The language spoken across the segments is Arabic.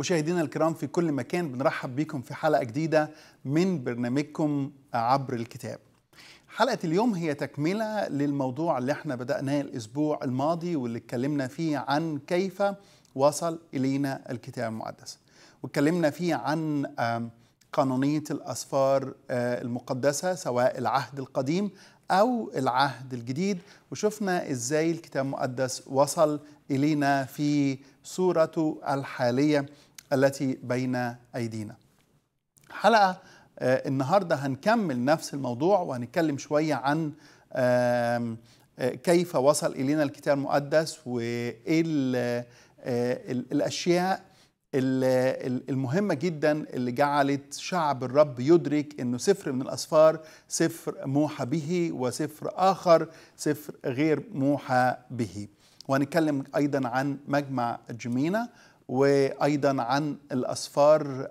مشاهدينا الكرام في كل مكان بنرحب بكم في حلقة جديدة من برنامجكم عبر الكتاب حلقة اليوم هي تكملة للموضوع اللي احنا بدأناه الأسبوع الماضي واللي اتكلمنا فيه عن كيف وصل إلينا الكتاب المقدس واتكلمنا فيه عن قانونية الأسفار آه، المقدسة سواء العهد القديم أو العهد الجديد وشفنا إزاي الكتاب المقدس وصل إلينا في صورته الحالية التي بين أيدينا حلقة آه، النهاردة هنكمل نفس الموضوع وهنتكلم شوية عن آه، كيف وصل إلينا الكتاب المقدس وإيه آه، الأشياء المهمة جدا اللي جعلت شعب الرب يدرك أنه سفر من الأسفار سفر موحى به وسفر آخر سفر غير موحى به وهنتكلم أيضا عن مجمع جمينة وايضا عن الاسفار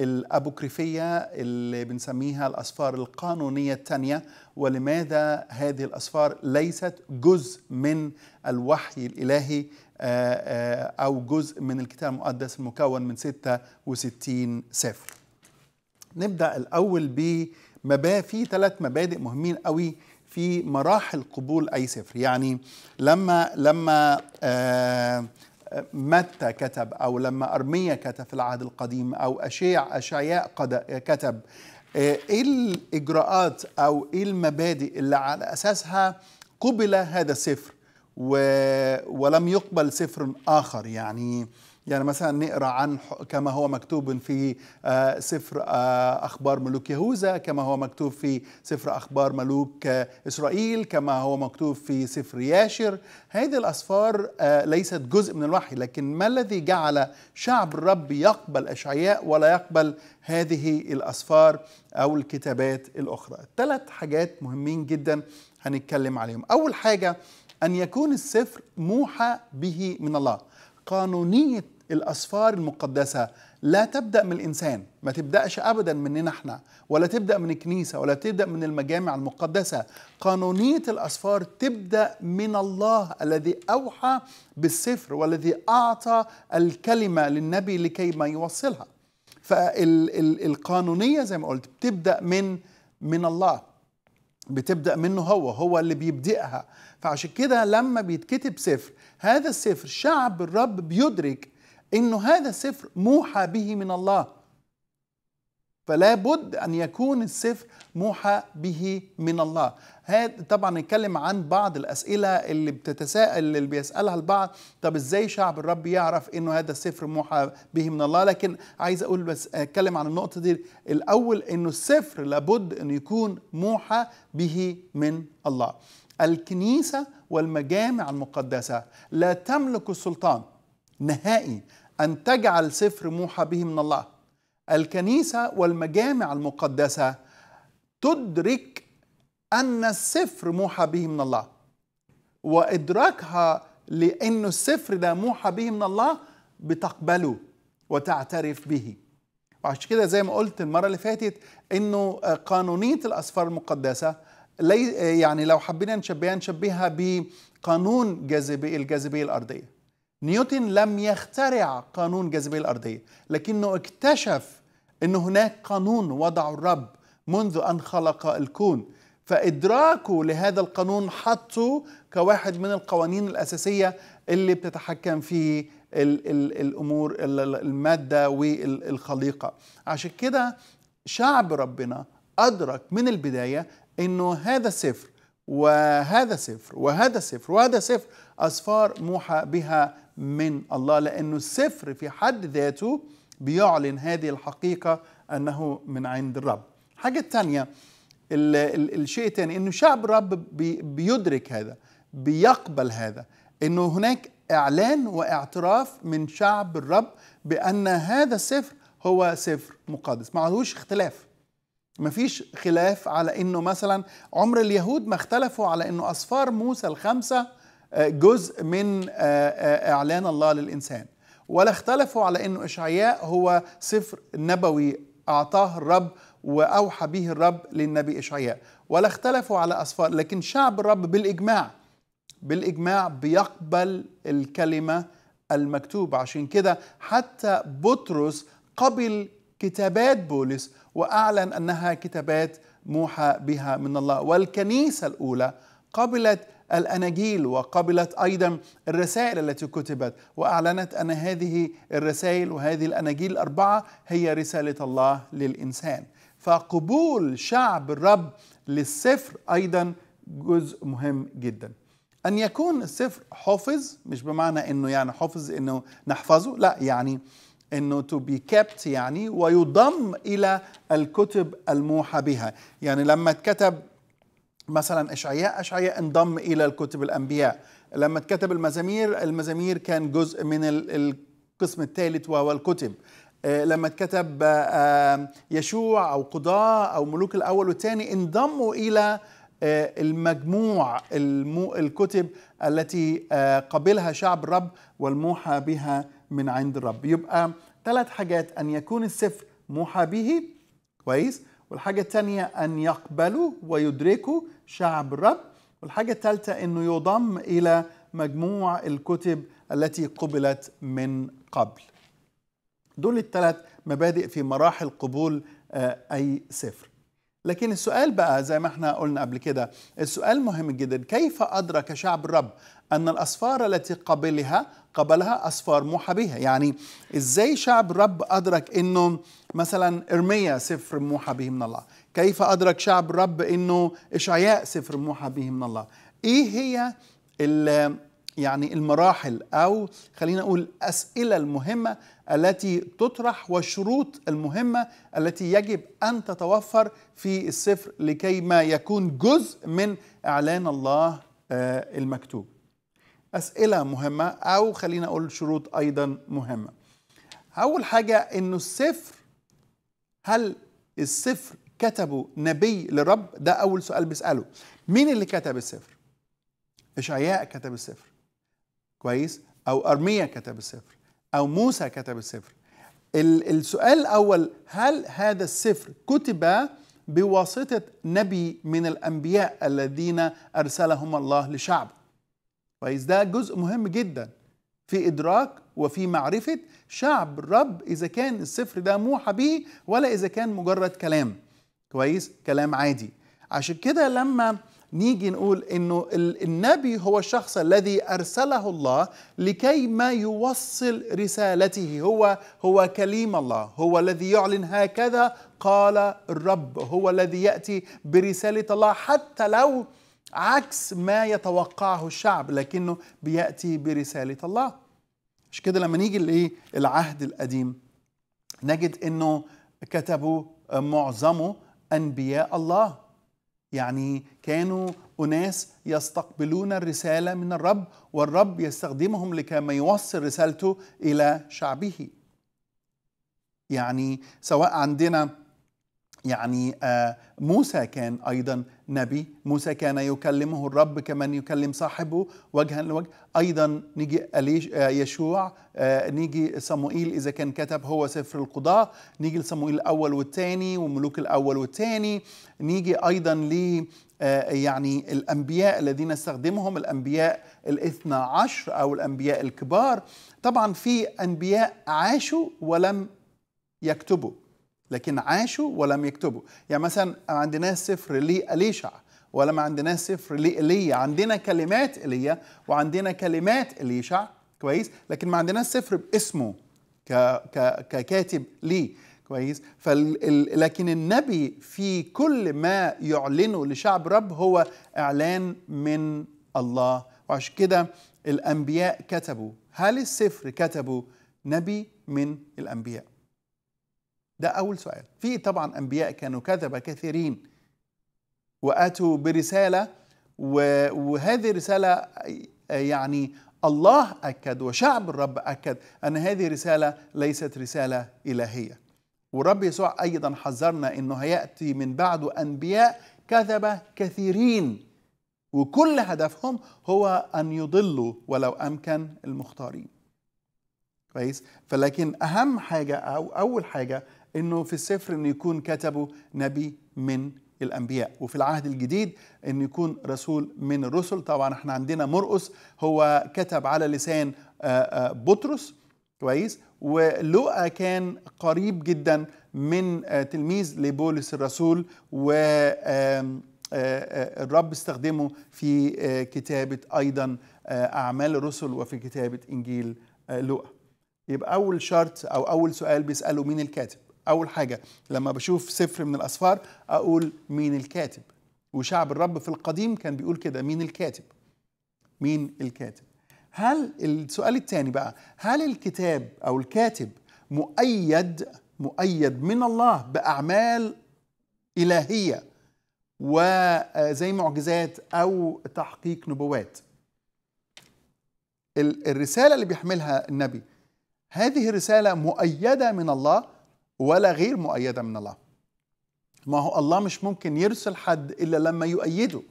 الابوكريفيه اللي بنسميها الاسفار القانونيه الثانيه ولماذا هذه الاسفار ليست جزء من الوحي الالهي او جزء من الكتاب المقدس المكون من 66 سفر. نبدا الاول ب في ثلاث مبادئ مهمين قوي في مراحل قبول اي سفر يعني لما لما آه متى كتب أو لما أرمية كتب في العهد القديم أو أشيع أشعياء كتب إيه،, إيه الإجراءات أو إيه المبادئ اللي على أساسها قبل هذا السفر ولم يقبل سفر آخر يعني يعني مثلا نقرا عن كما هو مكتوب في آه، سفر آه، اخبار ملوك يهوذا كما هو مكتوب في سفر اخبار ملوك آه، اسرائيل كما هو مكتوب في سفر ياشر هذه الاسفار ليست جزء من الوحي لكن ما الذي جعل شعب الرب يقبل اشعياء ولا يقبل هذه الاسفار او الكتابات الاخرى ثلاث حاجات مهمين جدا هنتكلم عليهم اول حاجه ان يكون السفر موحى به من الله قانونيه الأسفار المقدسة لا تبدأ من الإنسان ما تبدأش أبدا مننا احنا ولا تبدأ من الكنيسة ولا تبدأ من المجامع المقدسة قانونية الأسفار تبدأ من الله الذي أوحى بالسفر والذي أعطى الكلمة للنبي لكي ما يوصلها فالقانونية زي ما قلت بتبدأ من من الله بتبدأ منه هو هو اللي بيبدأها فعشان كده لما بيتكتب سفر هذا السفر شعب الرب بيدرك انه هذا السفر موحى به من الله فلا بد ان يكون السفر موحى به من الله هذا طبعا نتكلم عن بعض الاسئله اللي بتتساءل اللي بيسالها البعض طب ازاي شعب الرب يعرف انه هذا السفر موحى به من الله لكن عايز اقول بس اتكلم عن النقطه دي الاول انه السفر لابد ان يكون موحى به من الله الكنيسه والمجامع المقدسه لا تملك السلطان نهائي أن تجعل سفر موحى به من الله الكنيسة والمجامع المقدسة تدرك أن السفر موحى به من الله وإدراكها لأن السفر ده موحى به من الله بتقبله وتعترف به وعشان كده زي ما قلت المرة اللي فاتت أنه قانونية الأسفار المقدسة يعني لو حبينا نشبهها نشبهها بقانون جاذبية الجاذبية الأرضية نيوتن لم يخترع قانون الجاذبيه الارضيه لكنه اكتشف ان هناك قانون وضعه الرب منذ ان خلق الكون فادراكه لهذا القانون حطه كواحد من القوانين الاساسيه اللي بتتحكم في الـ الـ الامور الماده والخليقه عشان كده شعب ربنا ادرك من البدايه انه هذا سفر وهذا سفر وهذا سفر وهذا سفر أسفار موحى بها من الله لأنه السفر في حد ذاته بيعلن هذه الحقيقة أنه من عند الرب حاجة تانية الشيء الثاني أنه شعب الرب بي بيدرك هذا بيقبل هذا أنه هناك إعلان واعتراف من شعب الرب بأن هذا السفر هو سفر مقدس ما عليهوش اختلاف ما فيش خلاف على انه مثلا عمر اليهود ما اختلفوا على انه اسفار موسى الخمسه جزء من آه، آه، إعلان الله للإنسان ولا اختلفوا على أنه إشعياء هو سفر نبوي أعطاه الرب وأوحى به الرب للنبي إشعياء ولا اختلفوا على أسفار لكن شعب الرب بالإجماع بالإجماع بيقبل الكلمة المكتوبة عشان كده حتى بطرس قبل كتابات بولس وأعلن أنها كتابات موحى بها من الله والكنيسة الأولى قبلت الأناجيل وقبلت أيضا الرسائل التي كتبت وأعلنت أن هذه الرسائل وهذه الأناجيل الأربعة هي رسالة الله للإنسان فقبول شعب الرب للسفر أيضا جزء مهم جدا أن يكون السفر حفظ مش بمعنى أنه يعني حفظ أنه نحفظه لا يعني انه تو بي كابت يعني ويضم الى الكتب الموحى بها يعني لما اتكتب مثلا اشعياء اشعياء انضم الى الكتب الانبياء لما اتكتب المزامير المزامير كان جزء من القسم الثالث وهو الكتب آه، لما اتكتب آه، آه، يشوع او قضاء او ملوك الاول والثاني انضموا الى المجموع الكتب التي قبلها شعب الرب والموحى بها من عند الرب يبقى ثلاث حاجات ان يكون السفر موحى به كويس والحاجه الثانيه ان يقبلوا ويدركوا شعب الرب والحاجة الثالثة أنه يضم إلى مجموع الكتب التي قبلت من قبل دول الثلاث مبادئ في مراحل قبول آه، أي سفر لكن السؤال بقى زي ما احنا قلنا قبل كده السؤال مهم جدا كيف أدرك شعب الرب أن الأسفار التي قبلها قبلها أسفار موحى بها يعني إزاي شعب الرب أدرك أنه مثلا إرميا سفر موحى به من الله كيف أدرك شعب الرب أنه إشعياء سفر موحى به من الله إيه هي يعني المراحل أو خلينا نقول الأسئلة المهمة التي تطرح والشروط المهمة التي يجب أن تتوفر في السفر لكي ما يكون جزء من إعلان الله آه، المكتوب أسئلة مهمة أو خلينا أقول شروط أيضا مهمة أول حاجة أنه السفر هل السفر كتبه نبي للرب ده أول سؤال بيسأله مين اللي كتب السفر؟ إشعياء كتب السفر كويس؟ أو أرميا كتب السفر أو موسى كتب السفر السؤال الأول هل هذا السفر كتب بواسطة نبي من الأنبياء الذين أرسلهم الله لشعبه كويس ده جزء مهم جدا في إدراك وفي معرفة شعب الرب إذا كان السفر ده موحى به ولا إذا كان مجرد كلام كويس كلام عادي عشان كده لما نيجي نقول انه النبي هو الشخص الذي ارسله الله لكي ما يوصل رسالته هو هو كليم الله هو الذي يعلن هكذا قال الرب هو الذي ياتي برساله الله حتى لو عكس ما يتوقعه الشعب لكنه بياتي برساله الله مش كده لما نيجي لايه العهد القديم نجد انه كتبوا معظمه انبياء الله يعني كانوا اناس يستقبلون الرساله من الرب والرب يستخدمهم لكي يوصل رسالته الى شعبه يعني سواء عندنا يعني آه، موسى كان ايضا نبي موسى كان يكلمه الرب كمن يكلم صاحبه وجها لوجه أيضا نيجي يشوع آه، نيجي صموئيل إذا كان كتب هو سفر القضاء نيجي لصموئيل الأول والثاني وملوك الأول والثاني نيجي أيضا ل آه، يعني الأنبياء الذين استخدمهم الأنبياء الاثنى عشر أو الأنبياء الكبار طبعا في أنبياء عاشوا ولم يكتبوا لكن عاشوا ولم يكتبوا يعني مثلا ما عندناش سفر لأليشع ولا ما عندناش سفر لإيليا عندنا كلمات إيليا وعندنا كلمات إليشع كويس لكن ما عندناش سفر باسمه ك... ك... ككاتب ليه كويس فال... لكن النبي في كل ما يعلنه لشعب رب هو إعلان من الله وعشان كده الأنبياء كتبوا هل السفر كتبوا نبي من الأنبياء ده أول سؤال في طبعا أنبياء كانوا كذب كثيرين وأتوا برسالة وهذه الرسالة يعني الله أكد وشعب الرب أكد أن هذه رسالة ليست رسالة إلهية ورب يسوع أيضا حذرنا أنه هيأتي من بعده أنبياء كذبة كثيرين وكل هدفهم هو أن يضلوا ولو أمكن المختارين كويس فلكن أهم حاجة أو أول حاجة انه في السفر انه يكون كتبه نبي من الانبياء وفي العهد الجديد انه يكون رسول من الرسل طبعا احنا عندنا مرقس هو كتب على لسان آه، آه، بطرس كويس ولوقا كان قريب جدا من آه، تلميذ لبولس الرسول و الرب استخدمه في كتابة أيضا أعمال الرسل وفي كتابة إنجيل لوقا يبقى أول شرط أو أول سؤال بيسأله مين الكاتب اول حاجه لما بشوف سفر من الاسفار اقول مين الكاتب وشعب الرب في القديم كان بيقول كده مين الكاتب مين الكاتب هل السؤال الثاني بقى هل الكتاب او الكاتب مؤيد مؤيد من الله باعمال الهيه وزي معجزات او تحقيق نبوات الرساله اللي بيحملها النبي هذه الرساله مؤيده من الله ولا غير مؤيدة من الله ما هو الله مش ممكن يرسل حد إلا لما يؤيده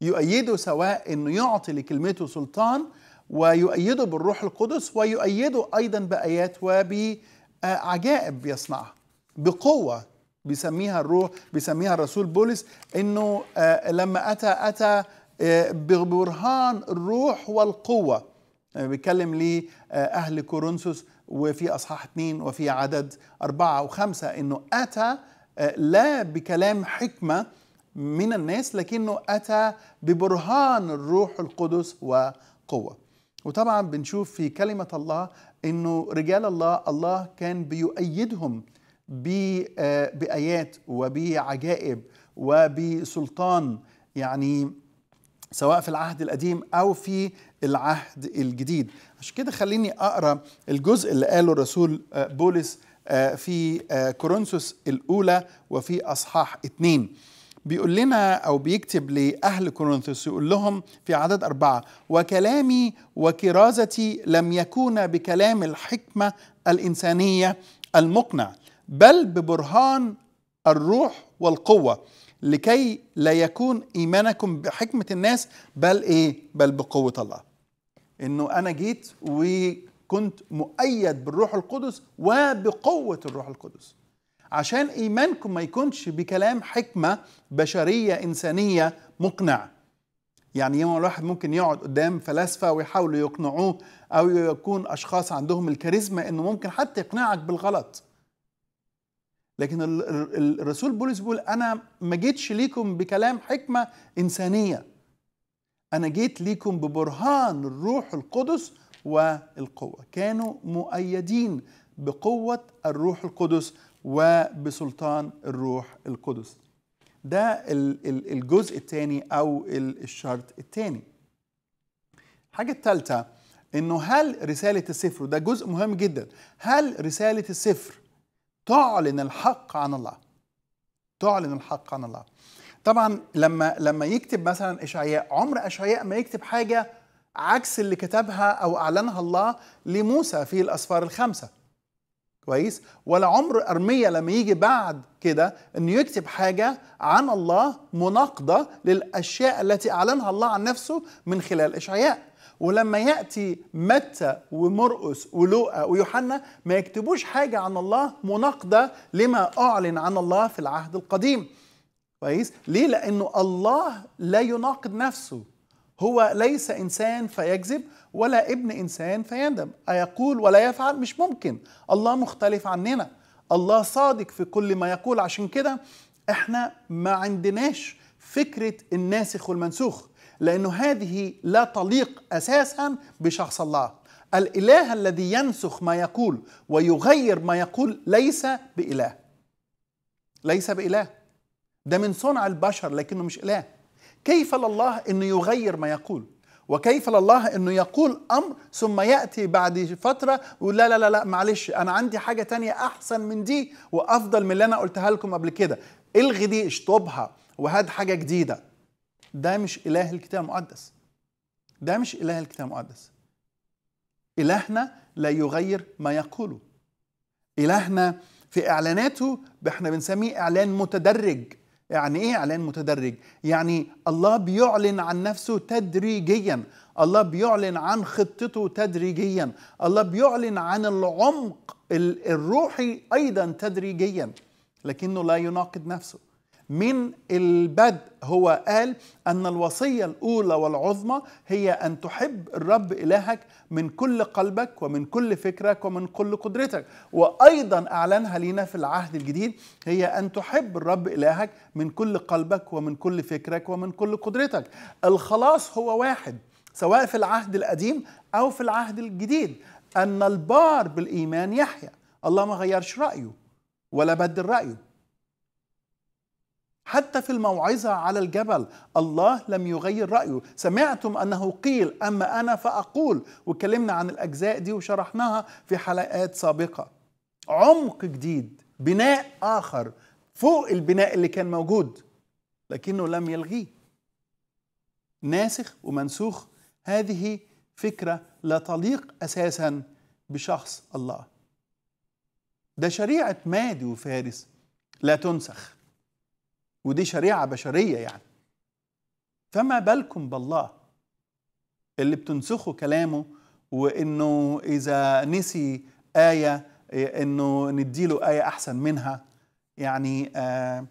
يؤيده سواء أنه يعطي لكلمته سلطان ويؤيده بالروح القدس ويؤيده أيضا بآيات وبعجائب يصنعها بقوة بيسميها الروح بيسميها الرسول بولس أنه آه، لما أتى أتى آه، ببرهان الروح والقوة يعني بيتكلم لأهل كورنثوس وفي اصحاح اثنين وفي عدد اربعه وخمسه انه اتى آه، لا بكلام حكمه من الناس لكنه اتى ببرهان الروح القدس وقوه. وطبعا بنشوف في كلمه الله انه رجال الله الله كان بيؤيدهم آه، بايات وبعجائب وبسلطان يعني سواء في العهد القديم او في العهد الجديد عشان كده خليني اقرا الجزء اللي قاله الرسول آه، بولس آه، في آه، كورنثوس الاولى وفي اصحاح اثنين بيقول لنا او بيكتب لاهل كورنثوس يقول لهم في عدد اربعه وكلامي وكرازتي لم يكون بكلام الحكمه الانسانيه المقنع بل ببرهان الروح والقوه لكي لا يكون ايمانكم بحكمه الناس بل ايه بل بقوه الله انه انا جيت وكنت مؤيد بالروح القدس وبقوه الروح القدس عشان ايمانكم ما يكونش بكلام حكمه بشريه انسانيه مقنع يعني يوم الواحد ممكن يقعد قدام فلاسفه ويحاولوا يقنعوه او يكون اشخاص عندهم الكاريزما انه ممكن حتى يقنعك بالغلط لكن الرسول بولس بيقول انا ما جيتش ليكم بكلام حكمه انسانيه انا جيت ليكم ببرهان الروح القدس والقوه كانوا مؤيدين بقوه الروح القدس وبسلطان الروح القدس ده الجزء الثاني او الشرط الثاني الحاجه الثالثه انه هل رساله السفر وده جزء مهم جدا هل رساله السفر تعلن الحق عن الله تعلن الحق عن الله طبعا لما لما يكتب مثلا اشعياء عمر اشعياء ما يكتب حاجه عكس اللي كتبها او اعلنها الله لموسى في الاسفار الخمسه كويس ولا عمر ارميه لما يجي بعد كده انه يكتب حاجه عن الله مناقضه للاشياء التي اعلنها الله عن نفسه من خلال اشعياء ولما ياتي متى ومرقس ولوقا ويوحنا ما يكتبوش حاجه عن الله مناقضه لما اعلن عن الله في العهد القديم كويس ليه لانه الله لا يناقض نفسه هو ليس انسان فيكذب ولا ابن انسان فيندم ايقول ولا يفعل مش ممكن الله مختلف عننا الله صادق في كل ما يقول عشان كده احنا ما عندناش فكره الناسخ والمنسوخ لأنه هذه لا تليق أساسا بشخص الله الإله الذي ينسخ ما يقول ويغير ما يقول ليس بإله ليس بإله ده من صنع البشر لكنه مش إله كيف لله أنه يغير ما يقول وكيف لله انه يقول امر ثم ياتي بعد فتره ولا لا لا لا لا معلش انا عندي حاجه تانية احسن من دي وافضل من اللي انا قلتها لكم قبل كده الغي دي اشطبها وهات حاجه جديده ده مش إله الكتاب المقدس ده مش إله الكتاب المقدس إلهنا لا يغير ما يقوله إلهنا في إعلاناته إحنا بنسميه إعلان متدرج يعني ايه اعلان متدرج يعني الله بيعلن عن نفسه تدريجيا الله بيعلن عن خطته تدريجيا الله بيعلن عن العمق الروحي ايضا تدريجيا لكنه لا يناقض نفسه من البدء هو قال أن الوصية الأولى والعظمى هي أن تحب الرب إلهك من كل قلبك ومن كل فكرك ومن كل قدرتك وأيضا أعلنها لنا في العهد الجديد هي أن تحب الرب إلهك من كل قلبك ومن كل فكرك ومن كل قدرتك الخلاص هو واحد سواء في العهد القديم أو في العهد الجديد أن البار بالإيمان يحيا الله ما غيرش رأيه ولا بدل رأيه حتى في الموعظة على الجبل الله لم يغير رأيه سمعتم أنه قيل أما أنا فأقول وكلمنا عن الأجزاء دي وشرحناها في حلقات سابقة عمق جديد بناء آخر فوق البناء اللي كان موجود لكنه لم يلغيه ناسخ ومنسوخ هذه فكرة لا تليق أساسا بشخص الله ده شريعة مادي وفارس لا تنسخ ودي شريعه بشريه يعني فما بالكم بالله اللي بتنسخوا كلامه وانه اذا نسي ايه انه نديله ايه احسن منها يعني آه،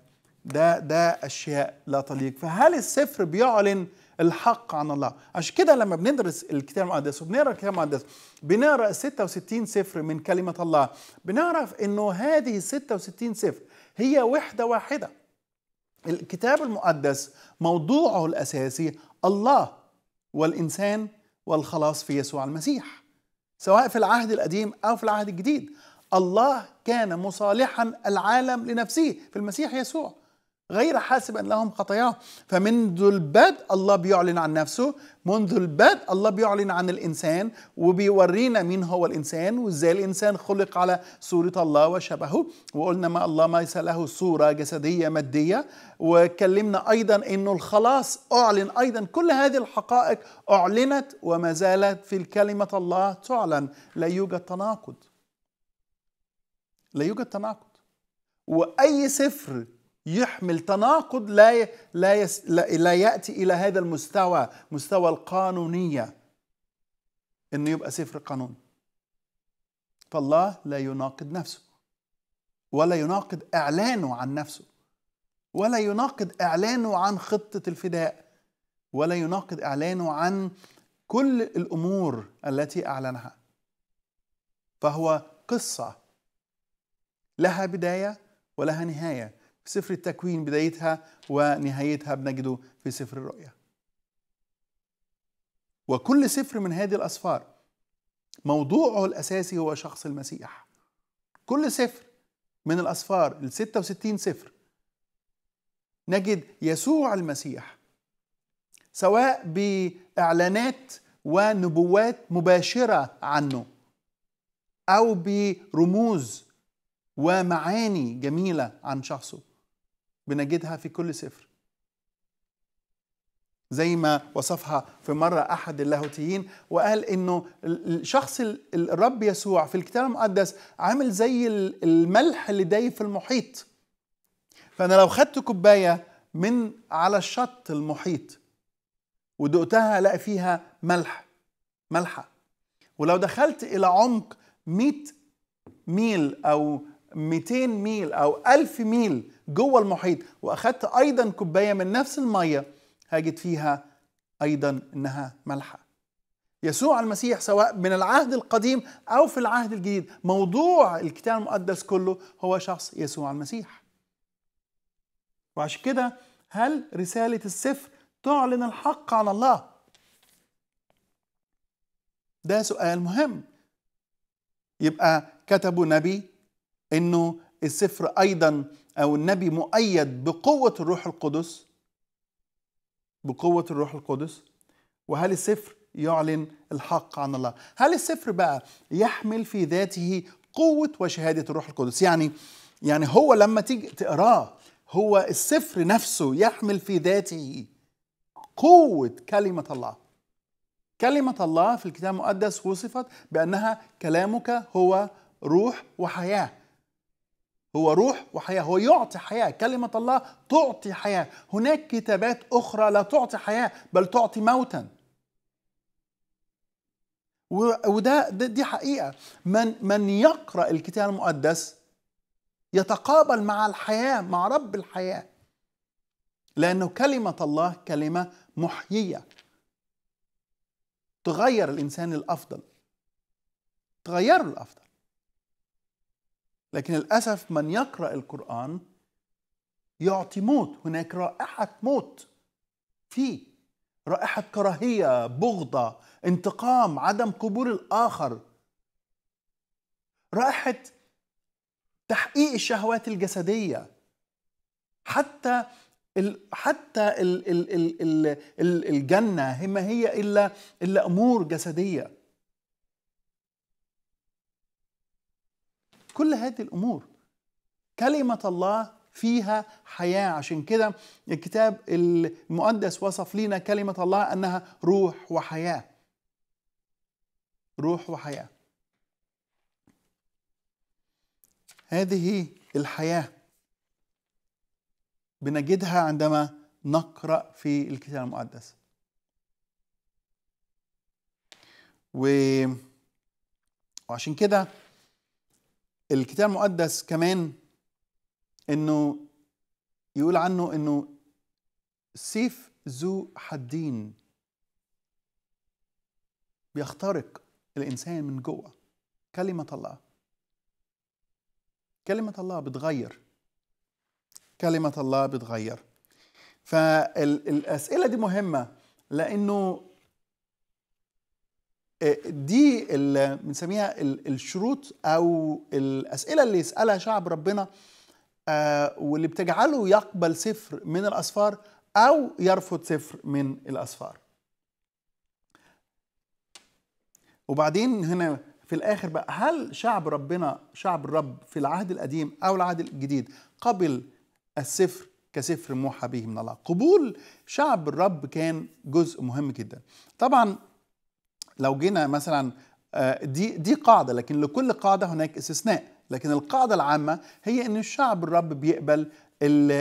ده ده اشياء لا تليق فهل السفر بيعلن الحق عن الله عشان كده لما بندرس الكتاب المقدس وبنقرا الكتاب المقدس بنقرا 66 سفر من كلمه الله بنعرف انه هذه 66 سفر هي وحده واحده الكتاب المقدس موضوعه الاساسي الله والانسان والخلاص في يسوع المسيح سواء في العهد القديم او في العهد الجديد الله كان مصالحا العالم لنفسه في المسيح يسوع غير حاسب أن لهم خطاياهم فمنذ البدء الله بيعلن عن نفسه منذ البدء الله بيعلن عن الإنسان وبيورينا مين هو الإنسان وإزاي الإنسان خلق على صورة الله وشبهه وقلنا ما الله ما له صورة جسدية مادية وكلمنا أيضا أنه الخلاص أعلن أيضا كل هذه الحقائق أعلنت وما زالت في الكلمة الله تعلن لا يوجد تناقض لا يوجد تناقض وأي سفر يحمل تناقض لا لا, يس لا ياتي الى هذا المستوى مستوى القانونيه انه يبقى سفر قانون فالله لا يناقض نفسه ولا يناقض اعلانه عن نفسه ولا يناقض اعلانه عن خطه الفداء ولا يناقض اعلانه عن كل الامور التي اعلنها فهو قصه لها بدايه ولها نهايه سفر التكوين بدايتها ونهايتها بنجده في سفر الرؤيا وكل سفر من هذه الأسفار موضوعه الأساسي هو شخص المسيح كل سفر من الأسفار ال 66 سفر نجد يسوع المسيح سواء بإعلانات ونبوات مباشرة عنه أو برموز ومعاني جميلة عن شخصه بنجدها في كل سفر زي ما وصفها في مرة أحد اللاهوتيين وقال إنه شخص الرب يسوع في الكتاب المقدس عامل زي الملح اللي داي في المحيط فأنا لو خدت كوباية من على الشط المحيط ودقتها ألاقي فيها ملح ملحة ولو دخلت إلى عمق 100 ميل أو 200 ميل أو 1000 ميل جوه المحيط واخدت ايضا كوبايه من نفس الميه هجد فيها ايضا انها مالحه يسوع المسيح سواء من العهد القديم او في العهد الجديد موضوع الكتاب المقدس كله هو شخص يسوع المسيح وعشان كده هل رساله السفر تعلن الحق عن الله ده سؤال مهم يبقى كتبوا نبي انه السفر ايضا أو النبي مؤيد بقوة الروح القدس بقوة الروح القدس وهل السفر يعلن الحق عن الله هل السفر بقى يحمل في ذاته قوة وشهادة الروح القدس يعني يعني هو لما تيجي تقراه هو السفر نفسه يحمل في ذاته قوة كلمة الله كلمة الله في الكتاب المقدس وصفت بأنها كلامك هو روح وحياة هو روح وحياة هو يعطي حياة كلمة الله تعطي حياة هناك كتابات أخرى لا تعطي حياة بل تعطي موتا وده دي حقيقة من من يقرأ الكتاب المقدس يتقابل مع الحياة مع رب الحياة لأنه كلمة الله كلمة محيية تغير الإنسان للأفضل تغيره للأفضل لكن للأسف من يقرأ القرآن يعطي موت هناك رائحة موت فيه رائحة كراهية بغضة انتقام عدم قبول الآخر رائحة تحقيق الشهوات الجسدية حتى ال حتى ال ال ال ال الجنة ما هي إلا إلا أمور جسدية كل هذه الامور كلمه الله فيها حياه عشان كده الكتاب المقدس وصف لنا كلمه الله انها روح وحياه روح وحياه هذه الحياه بنجدها عندما نقرا في الكتاب المقدس و وعشان كده الكتاب المقدس كمان انه يقول عنه انه سيف ذو حدين بيخترق الانسان من جوه كلمه الله كلمه الله بتغير كلمه الله بتغير فالاسئله دي مهمه لانه آه، دي بنسميها الشروط او الاسئله اللي يسالها شعب ربنا آه، واللي بتجعله يقبل سفر من الاسفار او يرفض سفر من الاسفار وبعدين هنا في الاخر بقى هل شعب ربنا شعب الرب في العهد القديم او العهد الجديد قبل السفر كسفر موحى به من الله قبول شعب الرب كان جزء مهم جدا طبعا لو جينا مثلا آه، دي دي قاعده لكن لكل قاعده هناك استثناء لكن القاعده العامه هي ان الشعب الرب بيقبل ال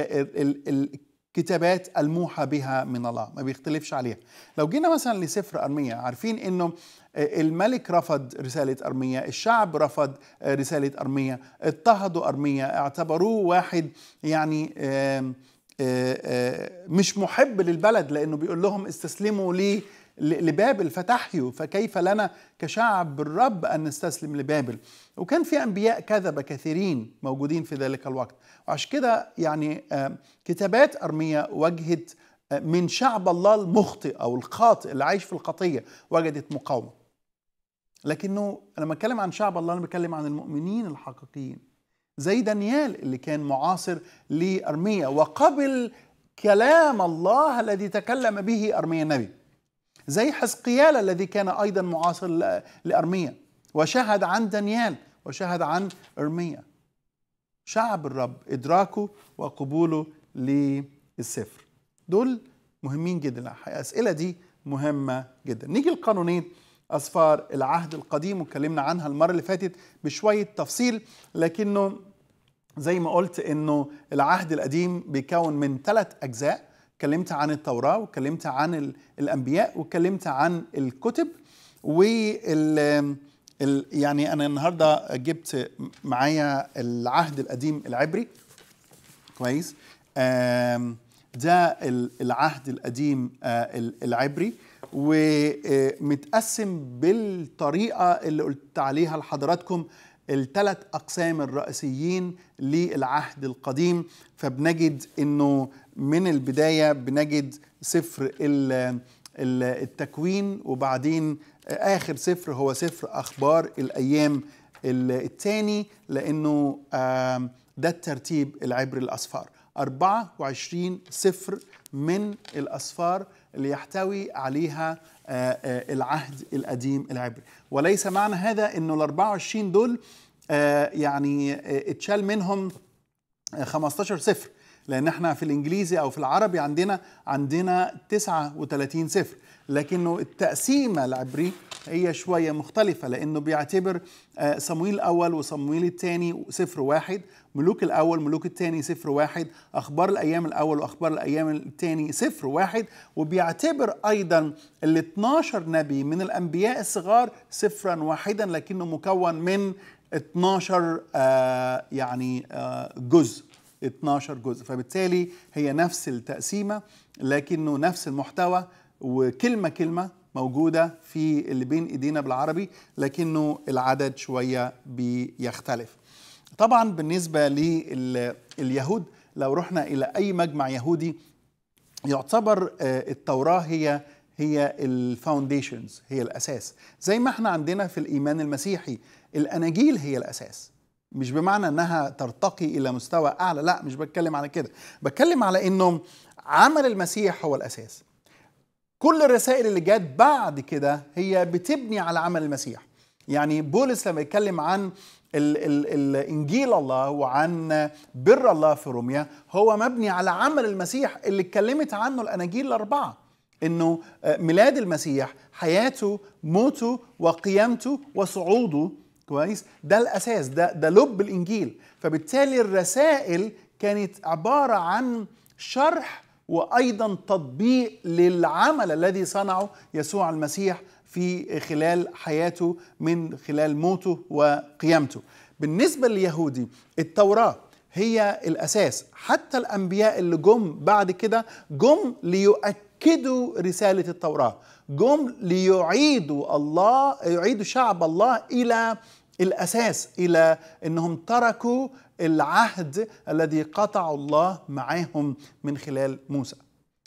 ال ال كتابات الموحى بها من الله ما بيختلفش عليها لو جينا مثلا لسفر أرمية عارفين أنه آه، الملك رفض رسالة أرمية الشعب رفض آه، رسالة أرمية اضطهدوا أرمية اعتبروه واحد يعني مش محب للبلد لأنه بيقول لهم استسلموا ليه لبابل فتحيوا فكيف لنا كشعب بالرب أن نستسلم لبابل وكان في أنبياء كذبة كثيرين موجودين في ذلك الوقت وعشان كده يعني آه، كتابات أرمية وجهت آه، من شعب الله المخطئ أو الخاطئ اللي عايش في الخطية وجدت مقاومة لكنه أنا بتكلم عن شعب الله أنا بتكلم عن المؤمنين الحقيقيين زي دانيال اللي كان معاصر لأرمية وقبل كلام الله الذي تكلم به أرمية النبي زي حزقيال الذي كان أيضا معاصر لأرميا وشهد عن دانيال وشهد عن أرميا شعب الرب إدراكه وقبوله للسفر دول مهمين جدا الأسئلة دي مهمة جدا نيجي لقانونين أسفار العهد القديم واتكلمنا عنها المرة اللي فاتت بشوية تفصيل لكنه زي ما قلت انه العهد القديم بيكون من ثلاث اجزاء اتكلمت عن التوراة واتكلمت عن الأنبياء واتكلمت عن الكتب و يعني أنا النهاردة جبت معايا العهد القديم العبري كويس ده العهد القديم آه، العبري ومتقسم بالطريقة اللي قلت عليها لحضراتكم الثلاث أقسام الرئيسيين للعهد القديم فبنجد أنه من البداية بنجد سفر التكوين وبعدين آخر سفر هو سفر أخبار الأيام الثاني لأنه ده الترتيب العبري الأصفار 24 سفر من الأصفار اللي يحتوي عليها العهد القديم العبري وليس معنى هذا أنه ال 24 دول يعني اتشال منهم 15 سفر لان احنا في الانجليزي او في العربي عندنا عندنا 39 صفر لكنه التقسيمه العبري هي شويه مختلفه لانه بيعتبر آه، صمويل الاول وصمويل الثاني صفر واحد ملوك الاول ملوك الثاني صفر واحد اخبار الايام الاول واخبار الايام الثاني صفر واحد وبيعتبر ايضا ال 12 نبي من الانبياء الصغار صفرا واحدا لكنه مكون من 12 آه، يعني آه، جزء 12 جزء فبالتالي هي نفس التقسيمه لكنه نفس المحتوى وكلمه كلمه موجوده في اللي بين ايدينا بالعربي لكنه العدد شويه بيختلف طبعا بالنسبه لليهود لو رحنا الى اي مجمع يهودي يعتبر آه، التوراه هي هي الفاونديشنز هي الاساس زي ما احنا عندنا في الايمان المسيحي الاناجيل هي الاساس مش بمعنى انها ترتقي الى مستوى اعلى لا مش بتكلم على كده بتكلم على انه عمل المسيح هو الاساس كل الرسائل اللي جت بعد كده هي بتبني على عمل المسيح يعني بولس لما يتكلم عن الـ الـ الانجيل الله وعن بر الله في روميا هو مبني على عمل المسيح اللي اتكلمت عنه الاناجيل الاربعه انه آه، ميلاد المسيح حياته موته وقيامته وصعوده كويس ده الاساس ده ده لب الانجيل فبالتالي الرسائل كانت عباره عن شرح وايضا تطبيق للعمل الذي صنعه يسوع المسيح في خلال حياته من خلال موته وقيامته بالنسبه لليهودي التوراه هي الاساس حتى الانبياء اللي جم بعد كده جم ليؤكدوا رساله التوراه جم ليعيدوا الله يعيدوا شعب الله الى الأساس إلى أنهم تركوا العهد الذي قطع الله معاهم من خلال موسى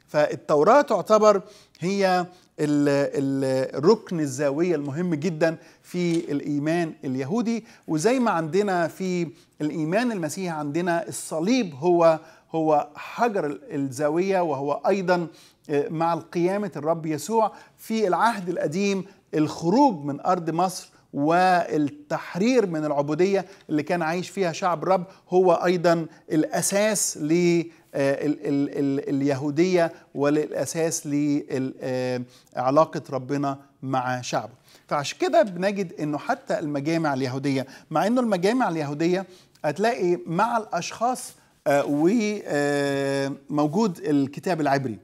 فالتوراة تعتبر هي الركن الزاوية المهم جدا في الإيمان اليهودي وزي ما عندنا في الإيمان المسيحي عندنا الصليب هو هو حجر الزاوية وهو أيضا آه، مع قيامة الرب يسوع في العهد القديم الخروج من أرض مصر والتحرير من العبوديه اللي كان عايش فيها شعب الرب هو ايضا الاساس لليهوديه آه، والأساس وللاساس آه، لعلاقه ربنا مع شعبه فعشان كده بنجد انه حتى المجامع اليهوديه مع انه المجامع اليهوديه هتلاقي مع الاشخاص آه، وموجود الكتاب العبري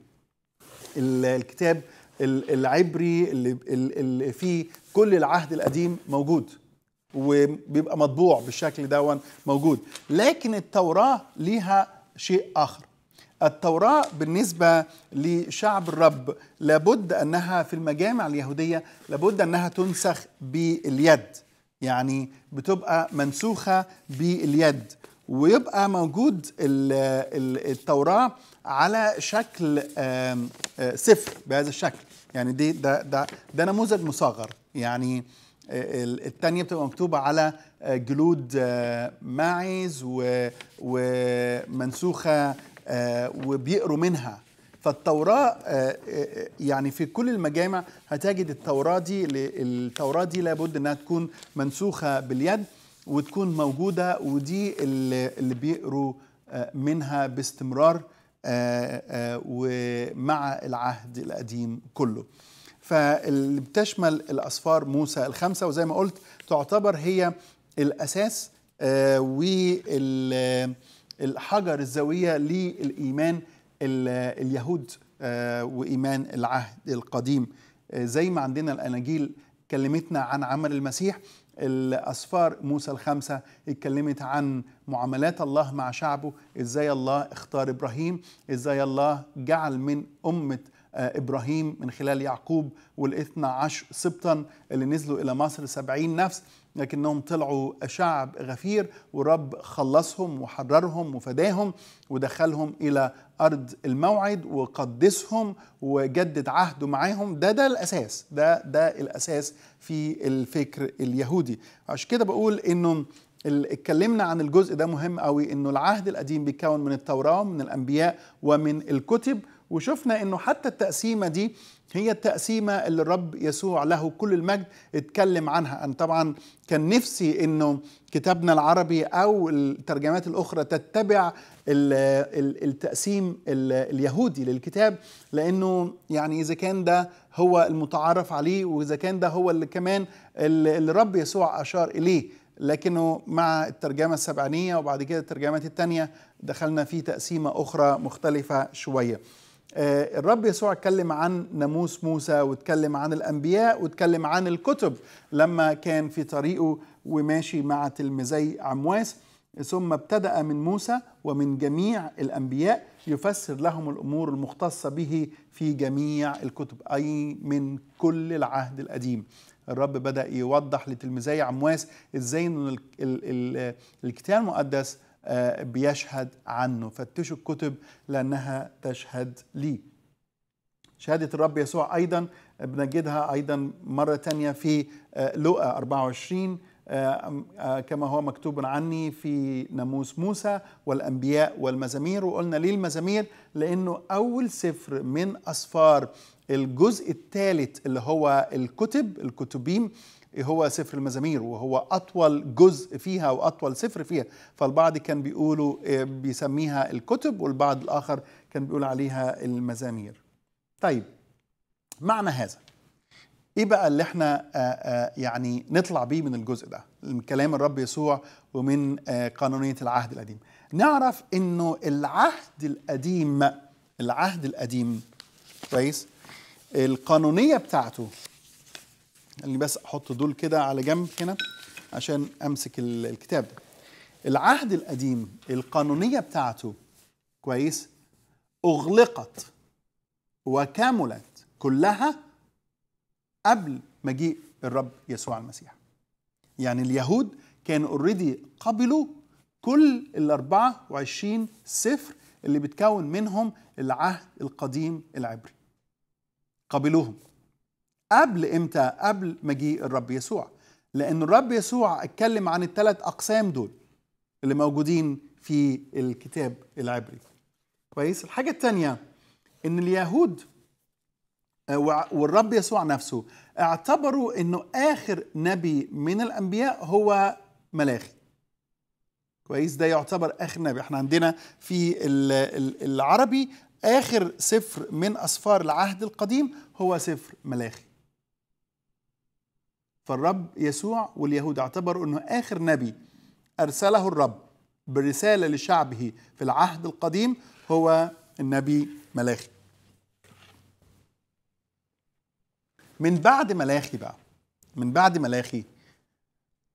الكتاب العبري اللي فيه كل العهد القديم موجود وبيبقى مطبوع بالشكل دون موجود لكن التوراة ليها شيء آخر التوراة بالنسبة لشعب الرب لابد أنها في المجامع اليهودية لابد أنها تنسخ باليد يعني بتبقى منسوخة باليد ويبقى موجود التوراة على شكل آه، سفر بهذا الشكل يعني دي ده ده ده نموذج مصغر يعني آه، الثانيه بتبقى مكتوبه على آه، جلود ماعز ومنسوخه وبيقروا منها فالتوراة يعني في كل المجامع هتجد التوراة دي التوراة دي لابد انها تكون منسوخة باليد وتكون موجوده ودي اللي, بيقروا آه، منها باستمرار آه، آه، ومع العهد القديم كله فاللي بتشمل الأصفار موسى الخمسة وزي ما قلت تعتبر هي الأساس والحجر الزاوية للإيمان اليهود وإيمان العهد القديم زي ما عندنا الأناجيل كلمتنا عن عمل المسيح الأسفار موسى الخمسة اتكلمت عن معاملات الله مع شعبه إزاي الله اختار إبراهيم إزاي الله جعل من أمة آه، إبراهيم من خلال يعقوب والاثنى عشر سبطا اللي نزلوا إلى مصر سبعين نفس لكنهم طلعوا شعب غفير ورب خلصهم وحررهم وفداهم ودخلهم إلى أرض الموعد وقدسهم وجدد عهده معاهم ده ده الأساس ده ده الأساس في الفكر اليهودي عشان كده بقول إنه اتكلمنا عن الجزء ده مهم قوي انه العهد القديم بيتكون من التوراه ومن الانبياء ومن الكتب وشفنا انه حتى التقسيمه دي هي التقسيمة اللي الرب يسوع له كل المجد اتكلم عنها أنا طبعا كان نفسي أنه كتابنا العربي أو الترجمات الأخرى تتبع التقسيم اليهودي للكتاب لأنه يعني إذا كان ده هو المتعارف عليه وإذا كان ده هو اللي كمان اللي الرب يسوع أشار إليه لكنه مع الترجمة السبعينية وبعد كده الترجمات التانية دخلنا في تقسيمة أخرى مختلفة شوية آه، الرب يسوع اتكلم عن ناموس موسى واتكلم عن الانبياء واتكلم عن الكتب لما كان في طريقه وماشي مع تلميذي عمواس ثم ابتدا من موسى ومن جميع الانبياء يفسر لهم الامور المختصه به في جميع الكتب اي من كل العهد القديم الرب بدا يوضح لتلميذي عمواس ازاي ان الكتاب المقدس آه، بيشهد عنه فتشوا الكتب لأنها تشهد لي شهادة الرب يسوع أيضا بنجدها أيضا مرة تانية في آه، لقا 24 آه، كما هو مكتوب عني في ناموس موسى والأنبياء والمزامير وقلنا ليه المزامير لأنه أول سفر من أسفار الجزء الثالث اللي هو الكتب الكتبين هو سفر المزامير وهو أطول جزء فيها وأطول سفر فيها فالبعض كان بيقولوا آه، بيسميها الكتب والبعض الآخر كان بيقول عليها المزامير طيب معنى هذا ايه بقى اللي احنا آه، آه، يعني نطلع بيه من الجزء ده من كلام الرب يسوع ومن قانونيه العهد القديم نعرف انه العهد القديم العهد القديم كويس القانونيه بتاعته اللي بس احط دول كده على جنب هنا عشان امسك الكتاب ده العهد القديم القانونيه بتاعته كويس اغلقت وكملت كلها قبل مجيء الرب يسوع المسيح يعني اليهود كانوا اوريدي قبلوا كل ال 24 سفر اللي بتكون منهم العهد القديم العبري قبلوهم قبل امتى قبل مجيء الرب يسوع لان الرب يسوع اتكلم عن الثلاث اقسام دول اللي موجودين في الكتاب العبري كويس الحاجه الثانيه ان اليهود آه، والرب يسوع نفسه اعتبروا انه اخر نبي من الانبياء هو ملاخي كويس ده يعتبر اخر نبي احنا عندنا في العربي اخر سفر من اسفار العهد القديم هو سفر ملاخي فالرب يسوع واليهود اعتبروا انه اخر نبي ارسله الرب برساله لشعبه في العهد القديم هو النبي ملاخي. من بعد ملاخي بقى من بعد ملاخي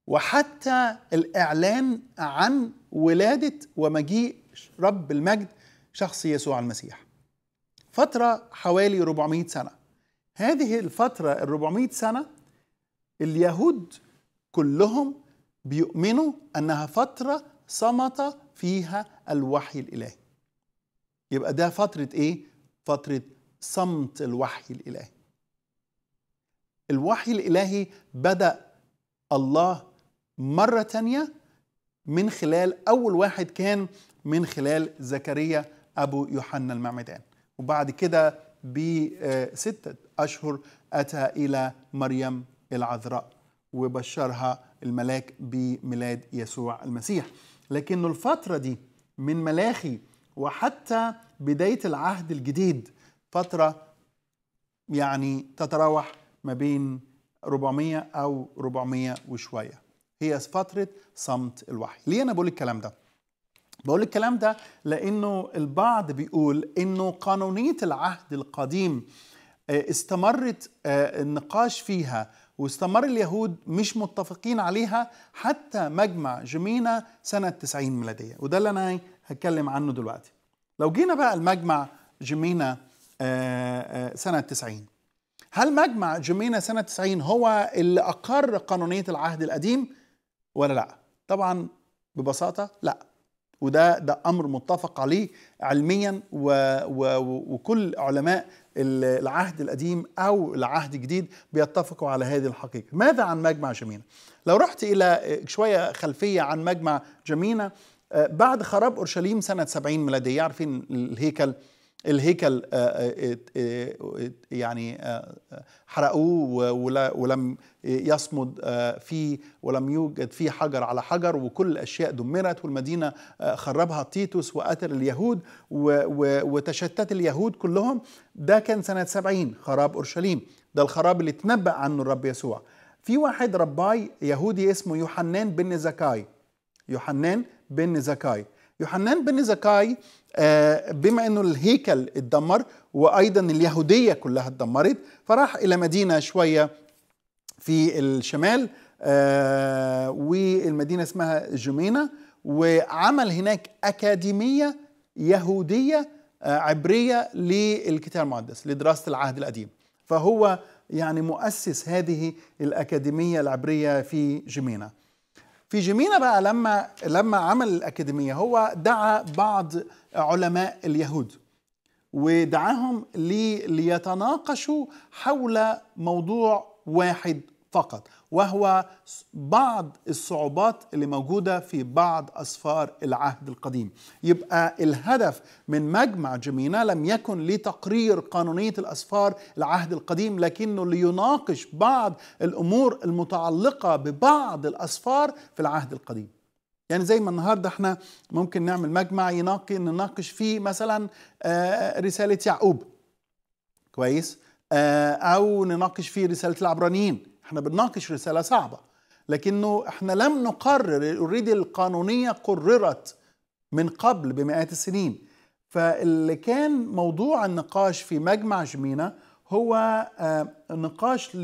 وحتى الاعلان عن ولاده ومجيء رب المجد شخص يسوع المسيح. فتره حوالي 400 سنه. هذه الفتره ال 400 سنه اليهود كلهم بيؤمنوا انها فتره صمت فيها الوحي الالهي يبقى ده فتره ايه فتره صمت الوحي الالهي الوحي الالهي بدا الله مره تانيه من خلال اول واحد كان من خلال زكريا ابو يوحنا المعمدان وبعد كده بستة أشهر أتى إلى مريم العذراء وبشرها الملاك بميلاد يسوع المسيح لكن الفترة دي من ملاخي وحتى بداية العهد الجديد فترة يعني تتراوح ما بين 400 أو 400 وشوية هي فترة صمت الوحي ليه أنا بقول الكلام ده؟ بقول الكلام ده لأنه البعض بيقول أنه قانونية العهد القديم آه، استمرت آه، النقاش فيها واستمر اليهود مش متفقين عليها حتى مجمع جمينا سنة 90 ميلادية وده اللي أنا إيه هتكلم عنه دلوقتي لو جينا بقى المجمع جمينا آه، آه، سنة 90 هل مجمع جمينا سنة 90 هو اللي أقر قانونية العهد القديم ولا لا؟ طبعا ببساطة لا وده ده امر متفق عليه علميا و و وكل علماء العهد القديم او العهد الجديد بيتفقوا على هذه الحقيقه ماذا عن مجمع جمينة لو رحت الى شويه خلفيه عن مجمع جمينة آه، بعد خراب اورشليم سنه 70 ميلاديه عارفين الهيكل الهيكل آه، آه، آه، يعني حرقوه ولم يصمد فيه ولم يوجد فيه حجر على حجر وكل الاشياء دمرت والمدينه خربها تيتوس وقتل اليهود وتشتت اليهود كلهم ده كان سنه 70 خراب اورشليم ده الخراب اللي تنبأ عنه الرب يسوع في واحد رباي يهودي اسمه يوحنان بن زكاي يوحنان بن زكاي يوحنان بن زكاي آه، بما انه الهيكل اتدمر وايضا اليهوديه كلها اتدمرت فراح الى مدينه شويه في الشمال آه، والمدينه اسمها جومينا وعمل هناك اكاديميه يهوديه آه، عبريه للكتاب المقدس لدراسه العهد القديم فهو يعني مؤسس هذه الاكاديميه العبريه في جمينه في جيمينا بقى لما لما عمل الأكاديمية هو دعا بعض علماء اليهود ودعاهم لي ليتناقشوا حول موضوع واحد فقط وهو بعض الصعوبات اللي موجودة في بعض أسفار العهد القديم يبقى الهدف من مجمع جمينا لم يكن لتقرير قانونية الأسفار العهد القديم لكنه ليناقش بعض الأمور المتعلقة ببعض الأسفار في العهد القديم يعني زي ما النهارده احنا ممكن نعمل مجمع يناقي نناقش فيه مثلا آه، رساله يعقوب كويس آه، او نناقش فيه رساله العبرانيين احنا بنناقش رسالة صعبة لكنه احنا لم نقرر اوريدي القانونية قررت من قبل بمئات السنين فاللي كان موضوع النقاش في مجمع جمينا هو آه، نقاش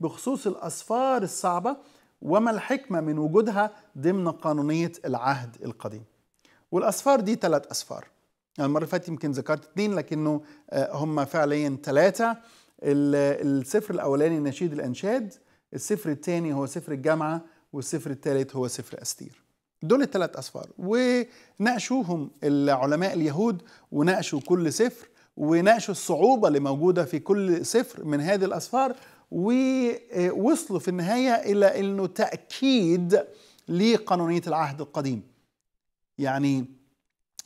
بخصوص الأسفار الصعبة وما الحكمة من وجودها ضمن قانونية العهد القديم والأسفار دي ثلاث أسفار يعني المرة اللي فاتت يمكن ذكرت اثنين لكنه آه، هم فعليا ثلاثة السفر الاولاني نشيد الانشاد السفر الثاني هو سفر الجامعه والسفر الثالث هو سفر استير دول الثلاث اسفار وناقشوهم العلماء اليهود وناقشوا كل سفر وناقشوا الصعوبه اللي موجوده في كل سفر من هذه الاسفار ووصلوا في النهايه الى انه تاكيد لقانونيه العهد القديم يعني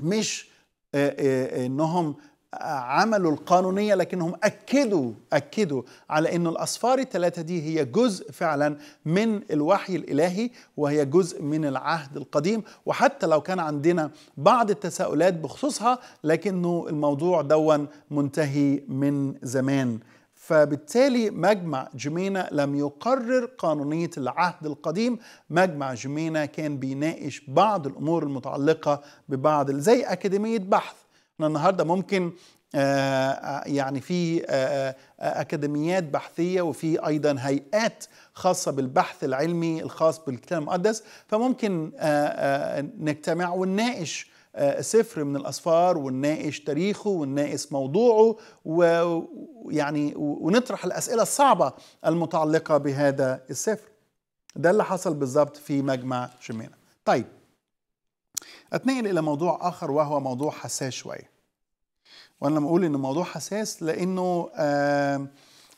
مش آه، آه، آه، انهم عملوا القانونية لكنهم أكدوا أكدوا على أن الأصفار الثلاثة دي هي جزء فعلا من الوحي الإلهي وهي جزء من العهد القديم وحتى لو كان عندنا بعض التساؤلات بخصوصها لكنه الموضوع دون منتهي من زمان فبالتالي مجمع جمينة لم يقرر قانونية العهد القديم مجمع جمينة كان بيناقش بعض الأمور المتعلقة ببعض زي أكاديمية بحث احنا النهارده ممكن آه، آه، يعني في آه، اكاديميات بحثيه وفي ايضا هيئات خاصه بالبحث العلمي الخاص بالكتاب المقدس فممكن نجتمع ونناقش سفر من الاسفار ونناقش تاريخه ونناقش موضوعه ويعني ونطرح الاسئله الصعبه المتعلقه بهذا السفر ده اللي حصل بالظبط في مجمع شمينا طيب أتنقل إلى موضوع آخر وهو موضوع حساس شوية وأنا لما أقول إن الموضوع حساس لأنه آه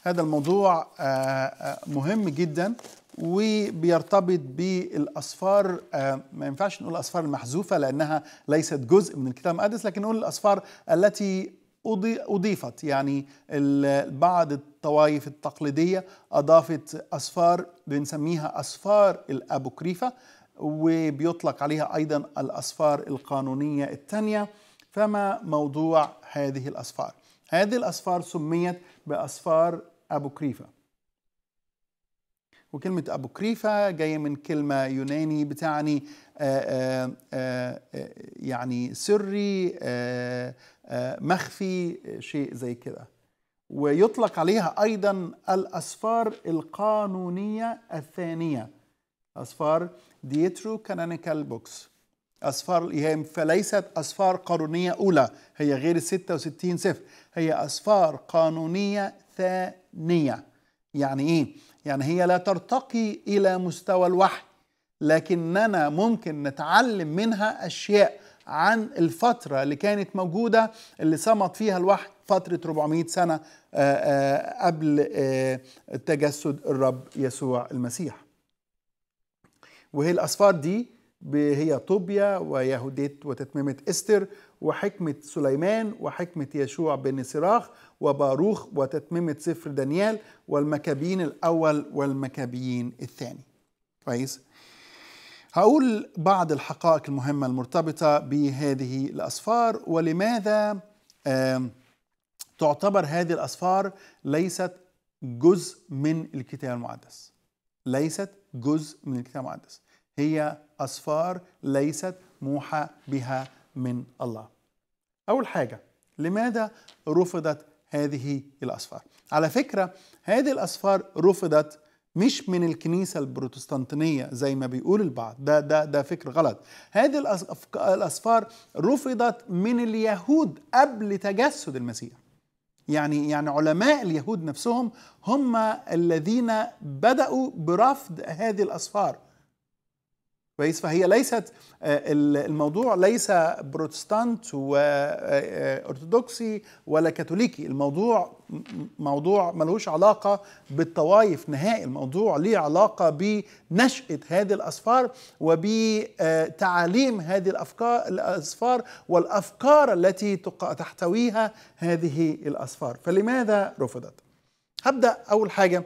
هذا الموضوع آه،, آه مهم جدا وبيرتبط بالأسفار آه ما ينفعش نقول الأسفار المحذوفة لأنها ليست جزء من الكتاب المقدس لكن نقول الأسفار التي أضيفت يعني بعض الطوائف التقليدية أضافت أسفار بنسميها أسفار الأبوكريفة وبيطلق عليها أيضا الأسفار القانونية الثانية فما موضوع هذه الأسفار هذه الأسفار سميت بأسفار أبو كريفة وكلمة أبو كريفة جاية من كلمة يوناني بتعني آآ آه، آآ آه، آه، يعني سري آآ مخفي شيء زي كده ويطلق عليها أيضا الأسفار القانونية الثانية أسفار ديترو كانانيكال بوكس أسفار الإيهام فليست أسفار قانونية أولى هي غير 66 سفر هي أسفار قانونية ثانية يعني إيه؟ يعني هي لا ترتقي إلى مستوى الوحي لكننا ممكن نتعلم منها أشياء عن الفترة اللي كانت موجودة اللي صمت فيها الوحي فترة 400 سنة آه، آه، قبل آه، تجسد الرب يسوع المسيح وهي الأسفار دي هي طوبيا ويهوديت وتتميمة إستر وحكمة سليمان وحكمة يشوع بن سراخ وباروخ وتتميمة سفر دانيال والمكابيين الأول والمكابيين الثاني كويس هقول بعض الحقائق المهمة المرتبطة بهذه الأسفار ولماذا تعتبر هذه الأسفار ليست جزء من الكتاب المقدس ليست جزء من الكتاب المقدس هي أسفار ليست موحى بها من الله أول حاجة لماذا رفضت هذه الأسفار على فكرة هذه الأسفار رفضت مش من الكنيسة البروتستانتينية زي ما بيقول البعض ده ده ده فكر غلط هذه الأسفار رفضت من اليهود قبل تجسد المسيح يعني يعني علماء اليهود نفسهم هم الذين بدأوا برفض هذه الأسفار كويس فهي ليست آه، الموضوع ليس بروتستانت وارثوذكسي آه، آه، ولا كاثوليكي الموضوع موضوع ملوش علاقه بالطوائف نهائي الموضوع ليه علاقه بنشاه هذه الاسفار وبتعاليم هذه الافكار الاسفار والافكار التي تحتويها هذه الاسفار فلماذا رفضت هبدا اول حاجه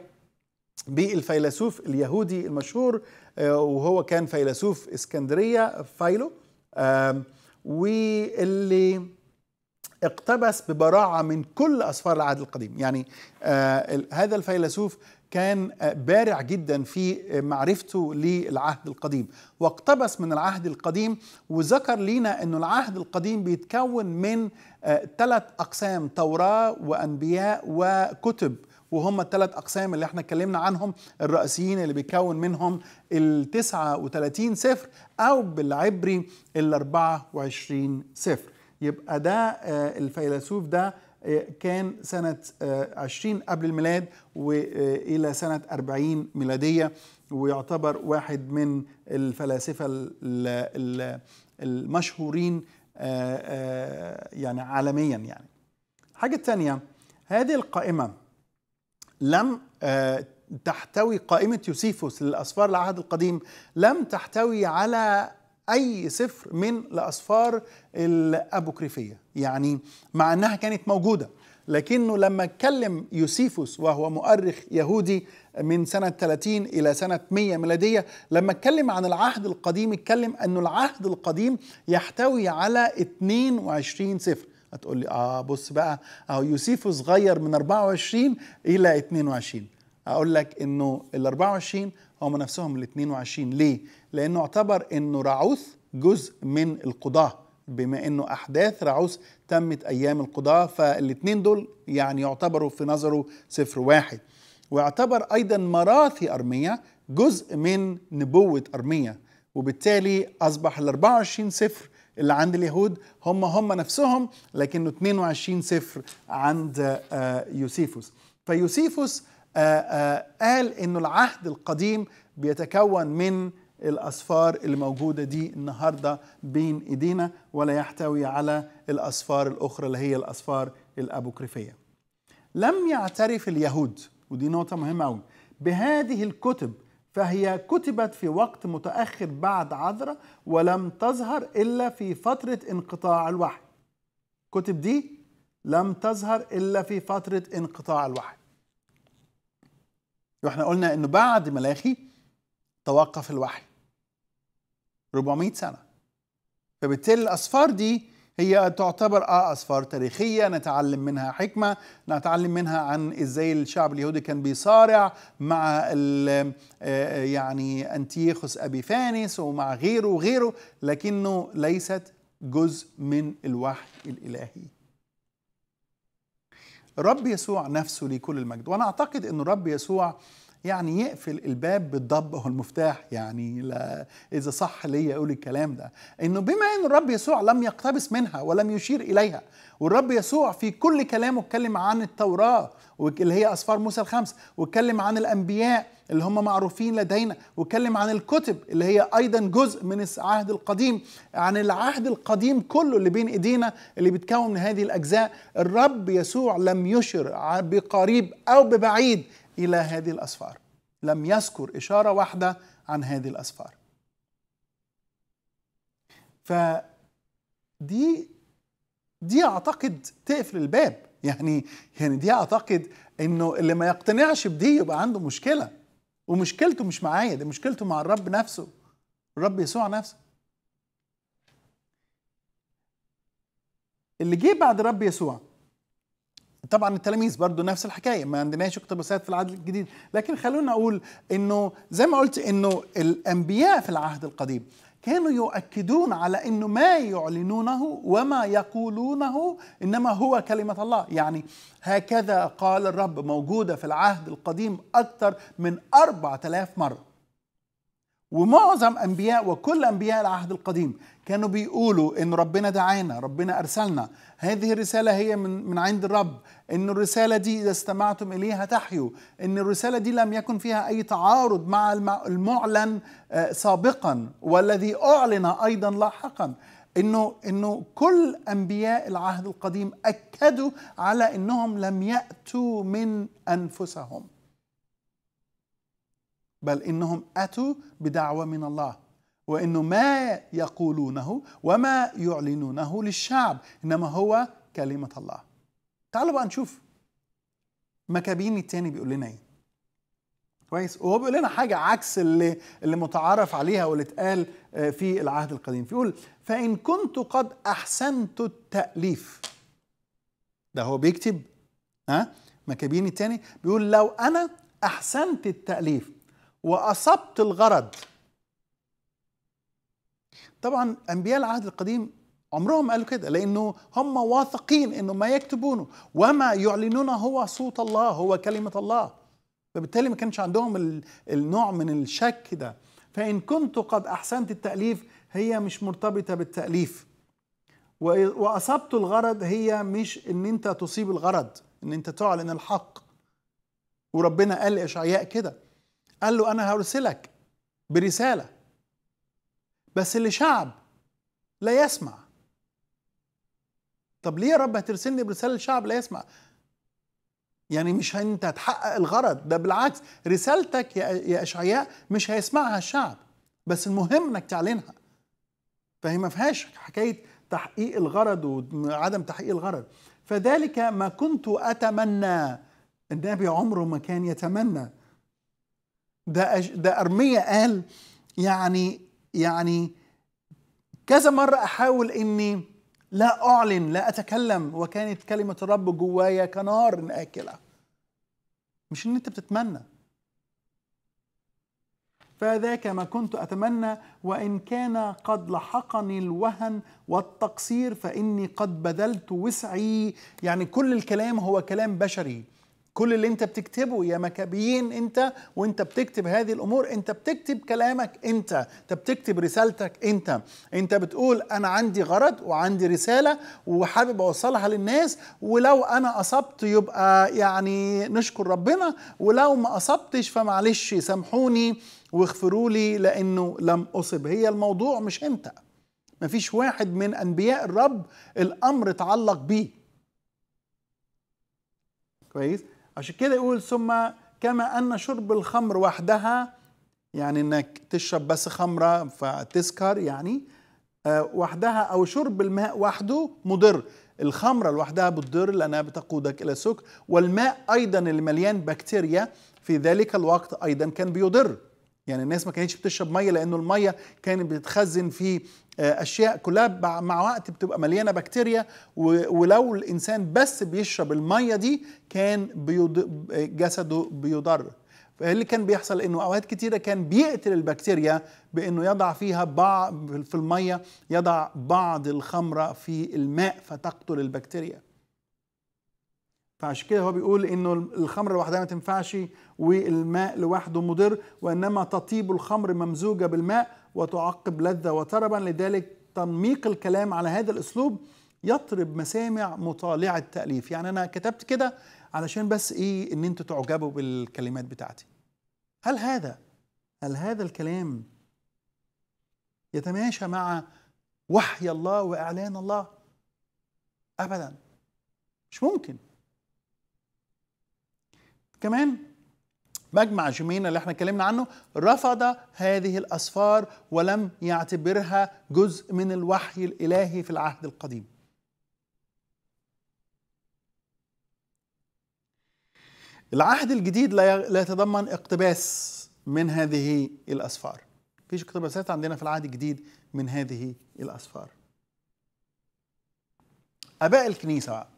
بالفيلسوف اليهودي المشهور آه، وهو كان فيلسوف اسكندريه فايلو واللي اقتبس ببراعه من كل اسفار العهد القديم يعني آه، هذا الفيلسوف كان آه، بارع جدا في معرفته للعهد القديم واقتبس من العهد القديم وذكر لنا أن العهد القديم بيتكون من ثلاث أقسام توراة وأنبياء وكتب وهم الثلاث اقسام اللي احنا اتكلمنا عنهم الرئيسيين اللي بيتكون منهم ال 39 صفر او بالعبري ال 24 صفر يبقى ده آه، الفيلسوف ده آه، كان سنة 20 آه، قبل الميلاد وإلى سنة 40 ميلادية ويعتبر واحد من الفلاسفة المشهورين يعني عالميا يعني حاجة تانية هذه القائمة لم آه، تحتوي قائمة يوسيفوس للأسفار العهد القديم لم تحتوي على أي سفر من الأسفار الأبوكريفية يعني مع أنها كانت موجودة لكنه لما اتكلم يوسيفوس وهو مؤرخ يهودي من سنة 30 إلى سنة 100 ميلادية لما اتكلم عن العهد القديم اتكلم أنه العهد القديم يحتوي على 22 سفر هتقول لي اه بص بقى اهو يوسف صغير من 24 الى 22 اقول لك انه ال 24 هم نفسهم ال 22 ليه؟ لانه اعتبر انه رعوث جزء من القضاه بما انه احداث رعوث تمت ايام القضاه فالاثنين دول يعني يعتبروا في نظره صفر واحد واعتبر ايضا مراثي ارميا جزء من نبوه ارميا وبالتالي اصبح ال 24 صفر اللي عند اليهود هم هم نفسهم لكنه 22 سفر عند آه، يوسيفوس فيوسيفوس آه، آه، قال انه العهد القديم بيتكون من الأسفار اللي موجودة دي النهاردة بين إيدينا ولا يحتوي على الأسفار الأخرى اللي هي الأسفار الأبوكريفية لم يعترف اليهود ودي نقطة مهمة قوي بهذه الكتب فهي كتبت في وقت متأخر بعد عذرة ولم تظهر إلا في فترة انقطاع الوحي كتب دي لم تظهر إلا في فترة انقطاع الوحي واحنا قلنا انه بعد ملاخي توقف الوحي 400 سنة فبالتالي الأسفار دي هي تعتبر اه اسفار تاريخيه نتعلم منها حكمه نتعلم منها عن ازاي الشعب اليهودي كان بيصارع مع آه، آه، يعني انتيخوس ابيفانيس ومع غيره وغيره لكنه ليست جزء من الوحي الالهي رب يسوع نفسه لكل المجد وانا اعتقد ان رب يسوع يعني يقفل الباب بالضب هو المفتاح يعني لا اذا صح ليا اقول الكلام ده انه بما ان الرب يسوع لم يقتبس منها ولم يشير اليها والرب يسوع في كل كلامه اتكلم عن التوراه اللي هي اسفار موسى الخمس واتكلم عن الانبياء اللي هم معروفين لدينا واتكلم عن الكتب اللي هي ايضا جزء من العهد القديم عن العهد القديم كله اللي بين ايدينا اللي بيتكون من هذه الاجزاء الرب يسوع لم يشر بقريب او ببعيد إلى هذه الأسفار لم يذكر إشارة واحدة عن هذه الأسفار فدي دي أعتقد تقفل الباب يعني يعني دي أعتقد إنه اللي ما يقتنعش بدي يبقى عنده مشكلة ومشكلته مش معايا دي مشكلته مع الرب نفسه الرب يسوع نفسه اللي جه بعد الرب يسوع طبعا التلاميذ برضو نفس الحكايه ما عندناش اقتباسات في العهد الجديد لكن خلونا اقول انه زي ما قلت انه الانبياء في العهد القديم كانوا يؤكدون على انه ما يعلنونه وما يقولونه انما هو كلمه الله يعني هكذا قال الرب موجوده في العهد القديم اكثر من 4000 مره ومعظم انبياء وكل انبياء العهد القديم كانوا بيقولوا ان ربنا دعانا ربنا ارسلنا هذه الرساله هي من من عند الرب ان الرساله دي اذا استمعتم اليها تحيوا ان الرساله دي لم يكن فيها اي تعارض مع المعلن آه، سابقا والذي اعلن ايضا لاحقا انه انه كل انبياء العهد القديم اكدوا على انهم لم ياتوا من انفسهم بل انهم اتوا بدعوه من الله وانه ما يقولونه وما يعلنونه للشعب انما هو كلمه الله تعالوا بقى نشوف مكابين التاني بيقول لنا ايه كويس وهو بيقول لنا حاجه عكس اللي اللي متعارف عليها واللي اتقال آه، في العهد القديم فيقول فان كنت قد احسنت التاليف ده هو بيكتب ها مكابين التاني بيقول لو انا احسنت التاليف واصبت الغرض طبعا انبياء العهد القديم عمرهم قالوا كده لانه هم واثقين انه ما يكتبونه وما يعلنونه هو صوت الله هو كلمه الله فبالتالي ما كانش عندهم النوع من الشك ده فان كنت قد احسنت التاليف هي مش مرتبطه بالتاليف واصبت الغرض هي مش ان انت تصيب الغرض ان انت تعلن الحق وربنا قال لاشعياء كده قال له انا هرسلك برساله بس اللي شعب لا يسمع طب ليه يا رب هترسلني برسالة الشعب لا يسمع يعني مش انت هتحقق الغرض ده بالعكس رسالتك يا اشعياء مش هيسمعها الشعب بس المهم انك تعلنها فهي ما فيهاش حكايه تحقيق الغرض وعدم تحقيق الغرض فذلك ما كنت اتمنى النبي عمره ما كان يتمنى ده ده ارميه قال يعني يعني كذا مرة أحاول إني لا أعلن لا أتكلم وكانت كلمة الرب جوايا كنار آكلة مش إن أنت بتتمنى فذاك ما كنت أتمنى وإن كان قد لحقني الوهن والتقصير فإني قد بذلت وسعي يعني كل الكلام هو كلام بشري كل اللي انت بتكتبه يا مكابيين انت وانت بتكتب هذه الامور انت بتكتب كلامك انت انت بتكتب رسالتك انت انت بتقول انا عندي غرض وعندي رساله وحابب اوصلها للناس ولو انا اصبت يبقى يعني نشكر ربنا ولو ما اصبتش فمعلش سامحوني واغفروا لي لانه لم اصب هي الموضوع مش انت مفيش واحد من انبياء الرب الامر تعلق بيه كويس عشان كده يقول ثم كما أن شرب الخمر وحدها يعني أنك تشرب بس خمرة فتسكر يعني آه، وحدها أو شرب الماء وحده مضر الخمرة لوحدها بتضر لأنها بتقودك إلى السكر والماء أيضا اللي مليان بكتيريا في ذلك الوقت أيضا كان بيضر يعني الناس ما كانتش بتشرب ميه لانه الميه كانت بتتخزن في آه، اشياء كلها مع وقت بتبقى مليانه بكتيريا ولو الانسان بس بيشرب الميه دي كان بيض... جسده بيضر اللي كان بيحصل انه اوقات كتيره كان بيقتل البكتيريا بانه يضع فيها بعض في الميه يضع بعض الخمره في الماء فتقتل البكتيريا فعشان كده هو بيقول انه الخمر لوحدها ما تنفعش والماء لوحده مضر وانما تطيب الخمر ممزوجه بالماء وتعقب لذه وطربا لذلك تنميق الكلام على هذا الاسلوب يطرب مسامع مطالع التاليف يعني انا كتبت كده علشان بس ايه ان انتوا تعجبوا بالكلمات بتاعتي هل هذا هل هذا الكلام يتماشى مع وحي الله واعلان الله ابدا مش ممكن كمان مجمع جمينا اللي احنا اتكلمنا عنه رفض هذه الاسفار ولم يعتبرها جزء من الوحي الالهي في العهد القديم. العهد الجديد لا يتضمن اقتباس من هذه الاسفار. مفيش اقتباسات عندنا في العهد الجديد من هذه الاسفار. اباء الكنيسه بقى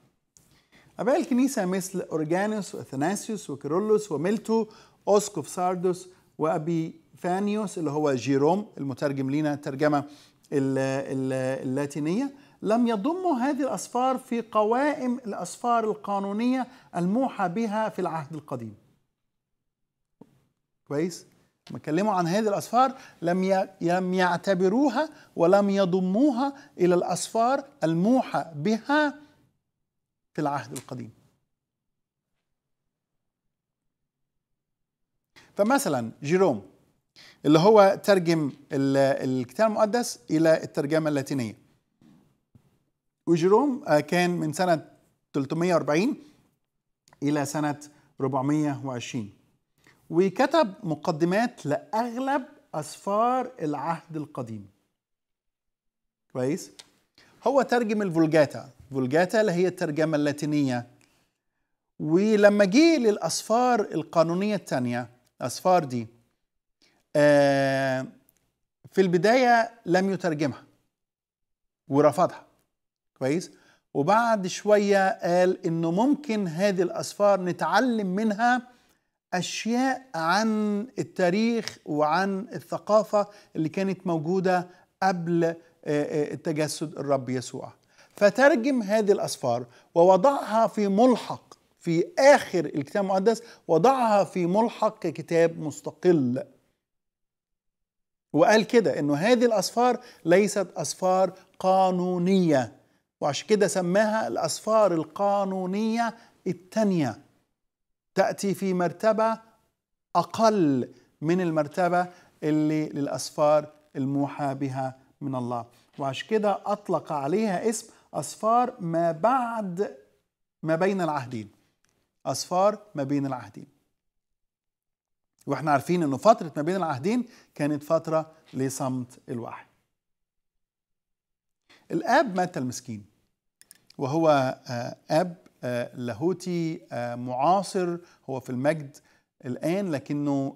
أباء الكنيسة مثل أورجانوس وأثناسيوس وكيرولوس وميلتو أوسكوف ساردوس وأبي فانيوس اللي هو جيروم المترجم لنا الترجمة اللاتينية لم يضموا هذه الأسفار في قوائم الأسفار القانونية الموحى بها في العهد القديم كويس؟ ما اتكلموا عن هذه الاسفار لم لم يعتبروها ولم يضموها الى الاسفار الموحى بها في العهد القديم فمثلا جيروم اللي هو ترجم الكتاب المقدس الى الترجمه اللاتينيه وجيروم آه، كان من سنه 340 الى سنه 420 وكتب مقدمات لاغلب اسفار العهد القديم كويس هو ترجم الفولجاتا فولجاتا اللي هي الترجمة اللاتينية ولما جه للأصفار القانونية الثانية الأصفار دي آه، في البداية لم يترجمها ورفضها كويس وبعد شوية قال إنه ممكن هذه الأصفار نتعلم منها أشياء عن التاريخ وعن الثقافة اللي كانت موجودة قبل آه، آه، التجسد الرب يسوع فترجم هذه الأسفار ووضعها في ملحق في آخر الكتاب المقدس وضعها في ملحق ككتاب مستقل وقال كده انه هذه الاسفار ليست اسفار قانونيه وعشان كده سماها الاسفار القانونيه الثانيه تاتي في مرتبه اقل من المرتبه اللي للاسفار الموحى بها من الله وعشان كده اطلق عليها اسم أسفار ما بعد ما بين العهدين أسفار ما بين العهدين واحنا عارفين انه فترة ما بين العهدين كانت فترة لصمت الوحي الاب مات المسكين وهو آه، اب آه، لاهوتي آه، معاصر هو في المجد الان لكنه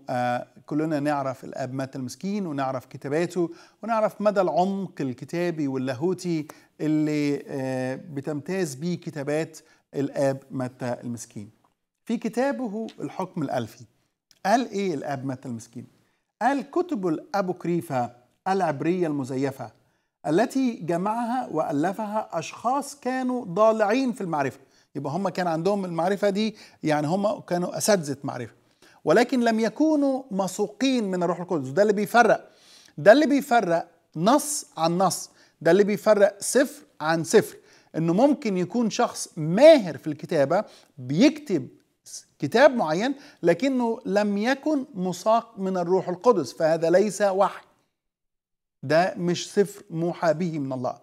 كلنا نعرف الاب متى المسكين ونعرف كتاباته ونعرف مدى العمق الكتابي واللاهوتي اللي آه، بتمتاز بيه كتابات الاب متى المسكين في كتابه الحكم الالفي قال ايه الاب متى المسكين قال كتب الابوكريفه العبريه المزيفه التي جمعها والفها اشخاص كانوا ضالعين في المعرفه يبقى هم كان عندهم المعرفه دي يعني هم كانوا اساتذه معرفه ولكن لم يكونوا مسوقين من الروح القدس ده اللي بيفرق ده اللي بيفرق نص عن نص ده اللي بيفرق سفر عن سفر انه ممكن يكون شخص ماهر في الكتابه بيكتب كتاب معين لكنه لم يكن مساق من الروح القدس فهذا ليس وحي ده مش سفر موحى به من الله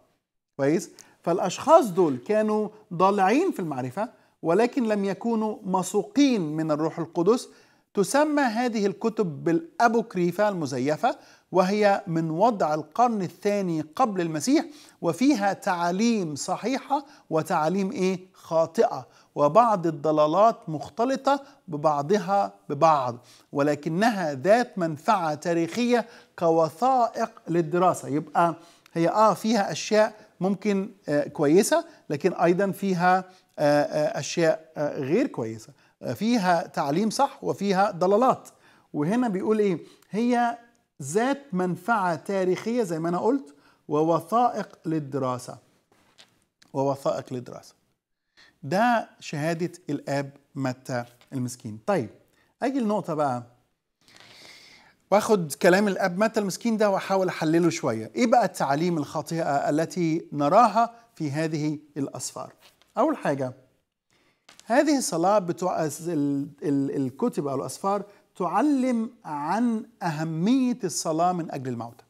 كويس فالاشخاص دول كانوا ضالعين في المعرفه ولكن لم يكونوا مسوقين من الروح القدس تسمى هذه الكتب بالأبوكريفة المزيفة وهي من وضع القرن الثاني قبل المسيح وفيها تعاليم صحيحة وتعاليم إيه خاطئة وبعض الضلالات مختلطة ببعضها ببعض ولكنها ذات منفعة تاريخية كوثائق للدراسة يبقى هي آه فيها أشياء ممكن آه كويسة لكن أيضا فيها آه آه أشياء آه غير كويسة فيها تعليم صح وفيها ضلالات وهنا بيقول ايه هي ذات منفعة تاريخية زي ما انا قلت ووثائق للدراسة ووثائق للدراسة ده شهادة الآب متى المسكين طيب أجي النقطة بقى واخد كلام الاب متى المسكين ده واحاول احلله شويه ايه بقى التعاليم الخاطئه التي نراها في هذه الاسفار اول حاجه هذه الصلاة بتوع... الكتب أو الأسفار تعلم عن أهمية الصلاة من أجل الموتى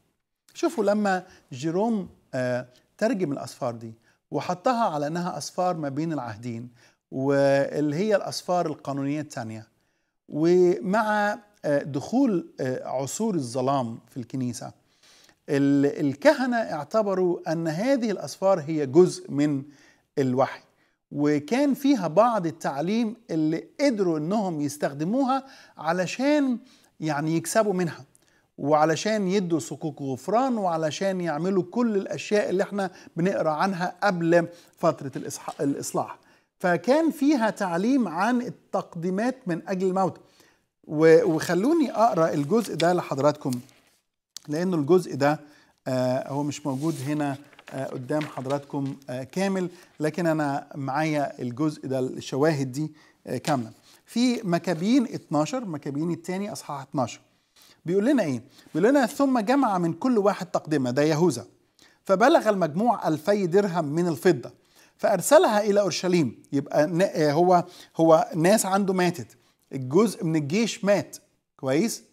شوفوا لما جيروم آه، ترجم الأسفار دي وحطها على أنها أسفار ما بين العهدين واللي هي الأسفار القانونية الثانية ومع آه، دخول آه، عصور الظلام في الكنيسة الكهنة اعتبروا أن هذه الأسفار هي جزء من الوحي وكان فيها بعض التعليم اللي قدروا انهم يستخدموها علشان يعني يكسبوا منها وعلشان يدوا صكوك غفران وعلشان يعملوا كل الاشياء اللي احنا بنقرا عنها قبل فتره الاصلاح فكان فيها تعليم عن التقديمات من اجل الموت وخلوني اقرا الجزء ده لحضراتكم لانه الجزء ده آه هو مش موجود هنا آه، قدام حضراتكم آه، كامل لكن انا معايا الجزء ده الشواهد دي آه، كامله في مكابين 12 مكابين الثاني اصحاح 12 بيقول لنا ايه بيقول لنا ثم جمع من كل واحد تقدمه ده يهوذا فبلغ المجموع ألفي درهم من الفضه فارسلها الى اورشليم يبقى هو هو ناس عنده ماتت الجزء من الجيش مات كويس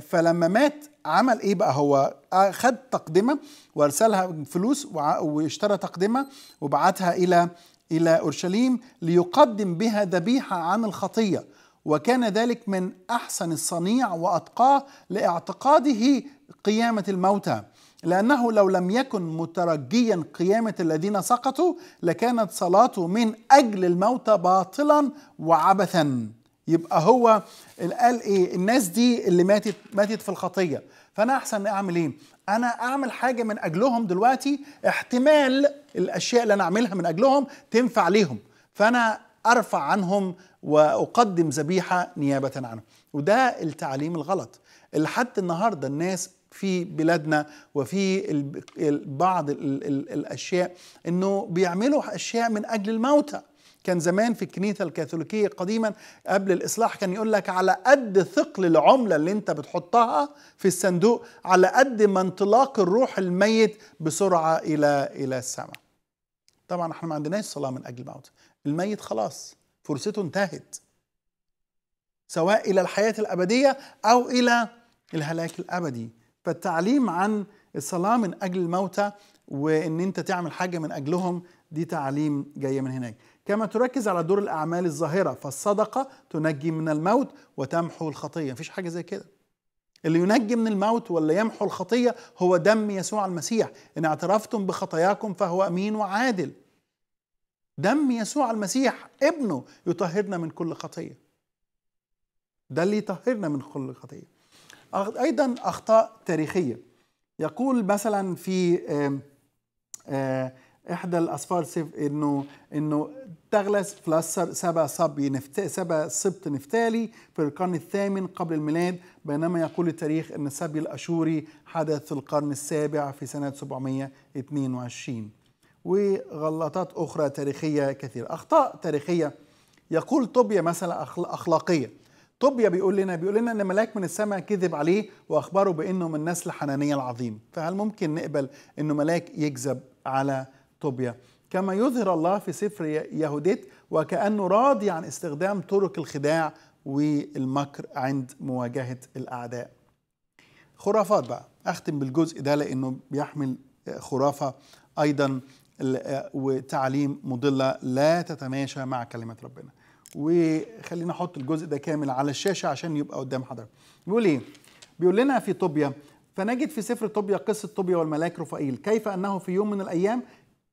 فلما مات عمل ايه بقى هو آه، خد تقدمه وارسلها فلوس واشترى تقدمه وبعتها الى الى اورشليم ليقدم بها ذبيحه عن الخطيه وكان ذلك من احسن الصنيع واتقاه لاعتقاده قيامه الموتى لانه لو لم يكن مترجيا قيامه الذين سقطوا لكانت صلاته من اجل الموتى باطلا وعبثا يبقى هو قال ايه الناس دي اللي ماتت ماتت في الخطيه فانا احسن اعمل ايه انا اعمل حاجه من اجلهم دلوقتي احتمال الاشياء اللي انا اعملها من اجلهم تنفع ليهم فانا ارفع عنهم واقدم ذبيحه نيابه عنهم وده التعليم الغلط اللي حتى النهارده الناس في بلادنا وفي بعض الاشياء انه بيعملوا اشياء من اجل الموتى كان زمان في الكنيسة الكاثوليكية قديما قبل الإصلاح كان يقول لك على قد ثقل العملة اللي أنت بتحطها في الصندوق على قد ما انطلاق الروح الميت بسرعة إلى إلى السماء. طبعا احنا ما عندناش صلاة من أجل الموت، الميت خلاص فرصته انتهت. سواء إلى الحياة الأبدية أو إلى الهلاك الأبدي. فالتعليم عن الصلاة من أجل الموتى وإن أنت تعمل حاجة من أجلهم دي تعليم جاية من هناك. كما تركز على دور الأعمال الظاهرة فالصدقة تنجي من الموت وتمحو الخطية مفيش حاجة زي كده اللي ينجي من الموت ولا يمحو الخطية هو دم يسوع المسيح إن اعترفتم بخطاياكم فهو أمين وعادل دم يسوع المسيح ابنه يطهرنا من كل خطية ده اللي يطهرنا من كل خطية أيضا أخطاء تاريخية يقول مثلا في آآ آآ آه، احدى الاسفار سيف انه انه تغلس فلسر سبا صبي نفت... سبا سبط نفتالي في القرن الثامن قبل الميلاد بينما يقول التاريخ ان السبي الاشوري حدث في القرن السابع في سنه 722 وغلطات اخرى تاريخيه كثيره اخطاء تاريخيه يقول طوبيا مثلا اخلاقيه طوبيا بيقول لنا بيقول لنا ان ملاك من السماء كذب عليه واخبره بانه من نسل حنانيه العظيم فهل ممكن نقبل انه ملاك يكذب على طوبيا كما يظهر الله في سفر يهوديت وكأنه راضي عن استخدام طرق الخداع والمكر عند مواجهة الأعداء خرافات بقى أختم بالجزء ده لأنه بيحمل خرافة أيضا وتعليم مضلة لا تتماشى مع كلمة ربنا وخلينا نحط الجزء ده كامل على الشاشة عشان يبقى قدام حضرتك بيقول إيه؟ بيقول لنا في طوبيا فنجد في سفر طوبيا قصة طوبيا والملاك رفائيل كيف أنه في يوم من الأيام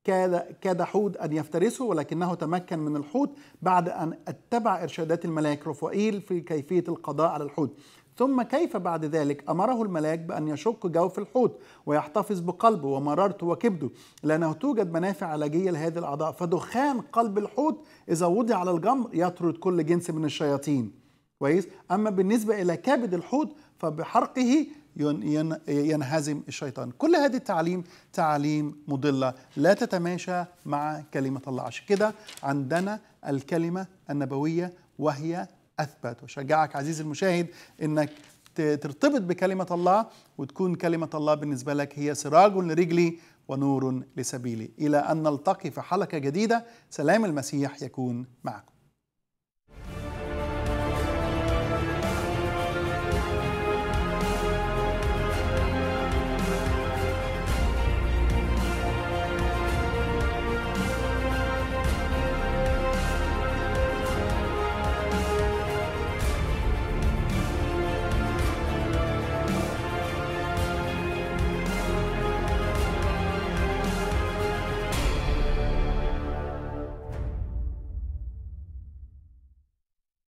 كاد كاد حود أن يفترسه ولكنه تمكن من الحوت بعد أن اتبع إرشادات الملاك رفائيل في كيفية القضاء على الحوت ثم كيف بعد ذلك أمره الملاك بأن يشق جوف الحوت ويحتفظ بقلبه ومرارته وكبده لأنه توجد منافع علاجية لهذه الأعضاء فدخان قلب الحوت إذا وضع على الجمر يطرد كل جنس من الشياطين كويس أما بالنسبة إلى كبد الحوت فبحرقه ينهزم الشيطان كل هذه التعليم تعليم مضلة لا تتماشى مع كلمة الله عشان كده عندنا الكلمة النبوية وهي أثبت وشجعك عزيزي المشاهد أنك ترتبط بكلمة الله وتكون كلمة الله بالنسبة لك هي سراج لرجلي ونور لسبيلي إلى أن نلتقي في حلقة جديدة سلام المسيح يكون معكم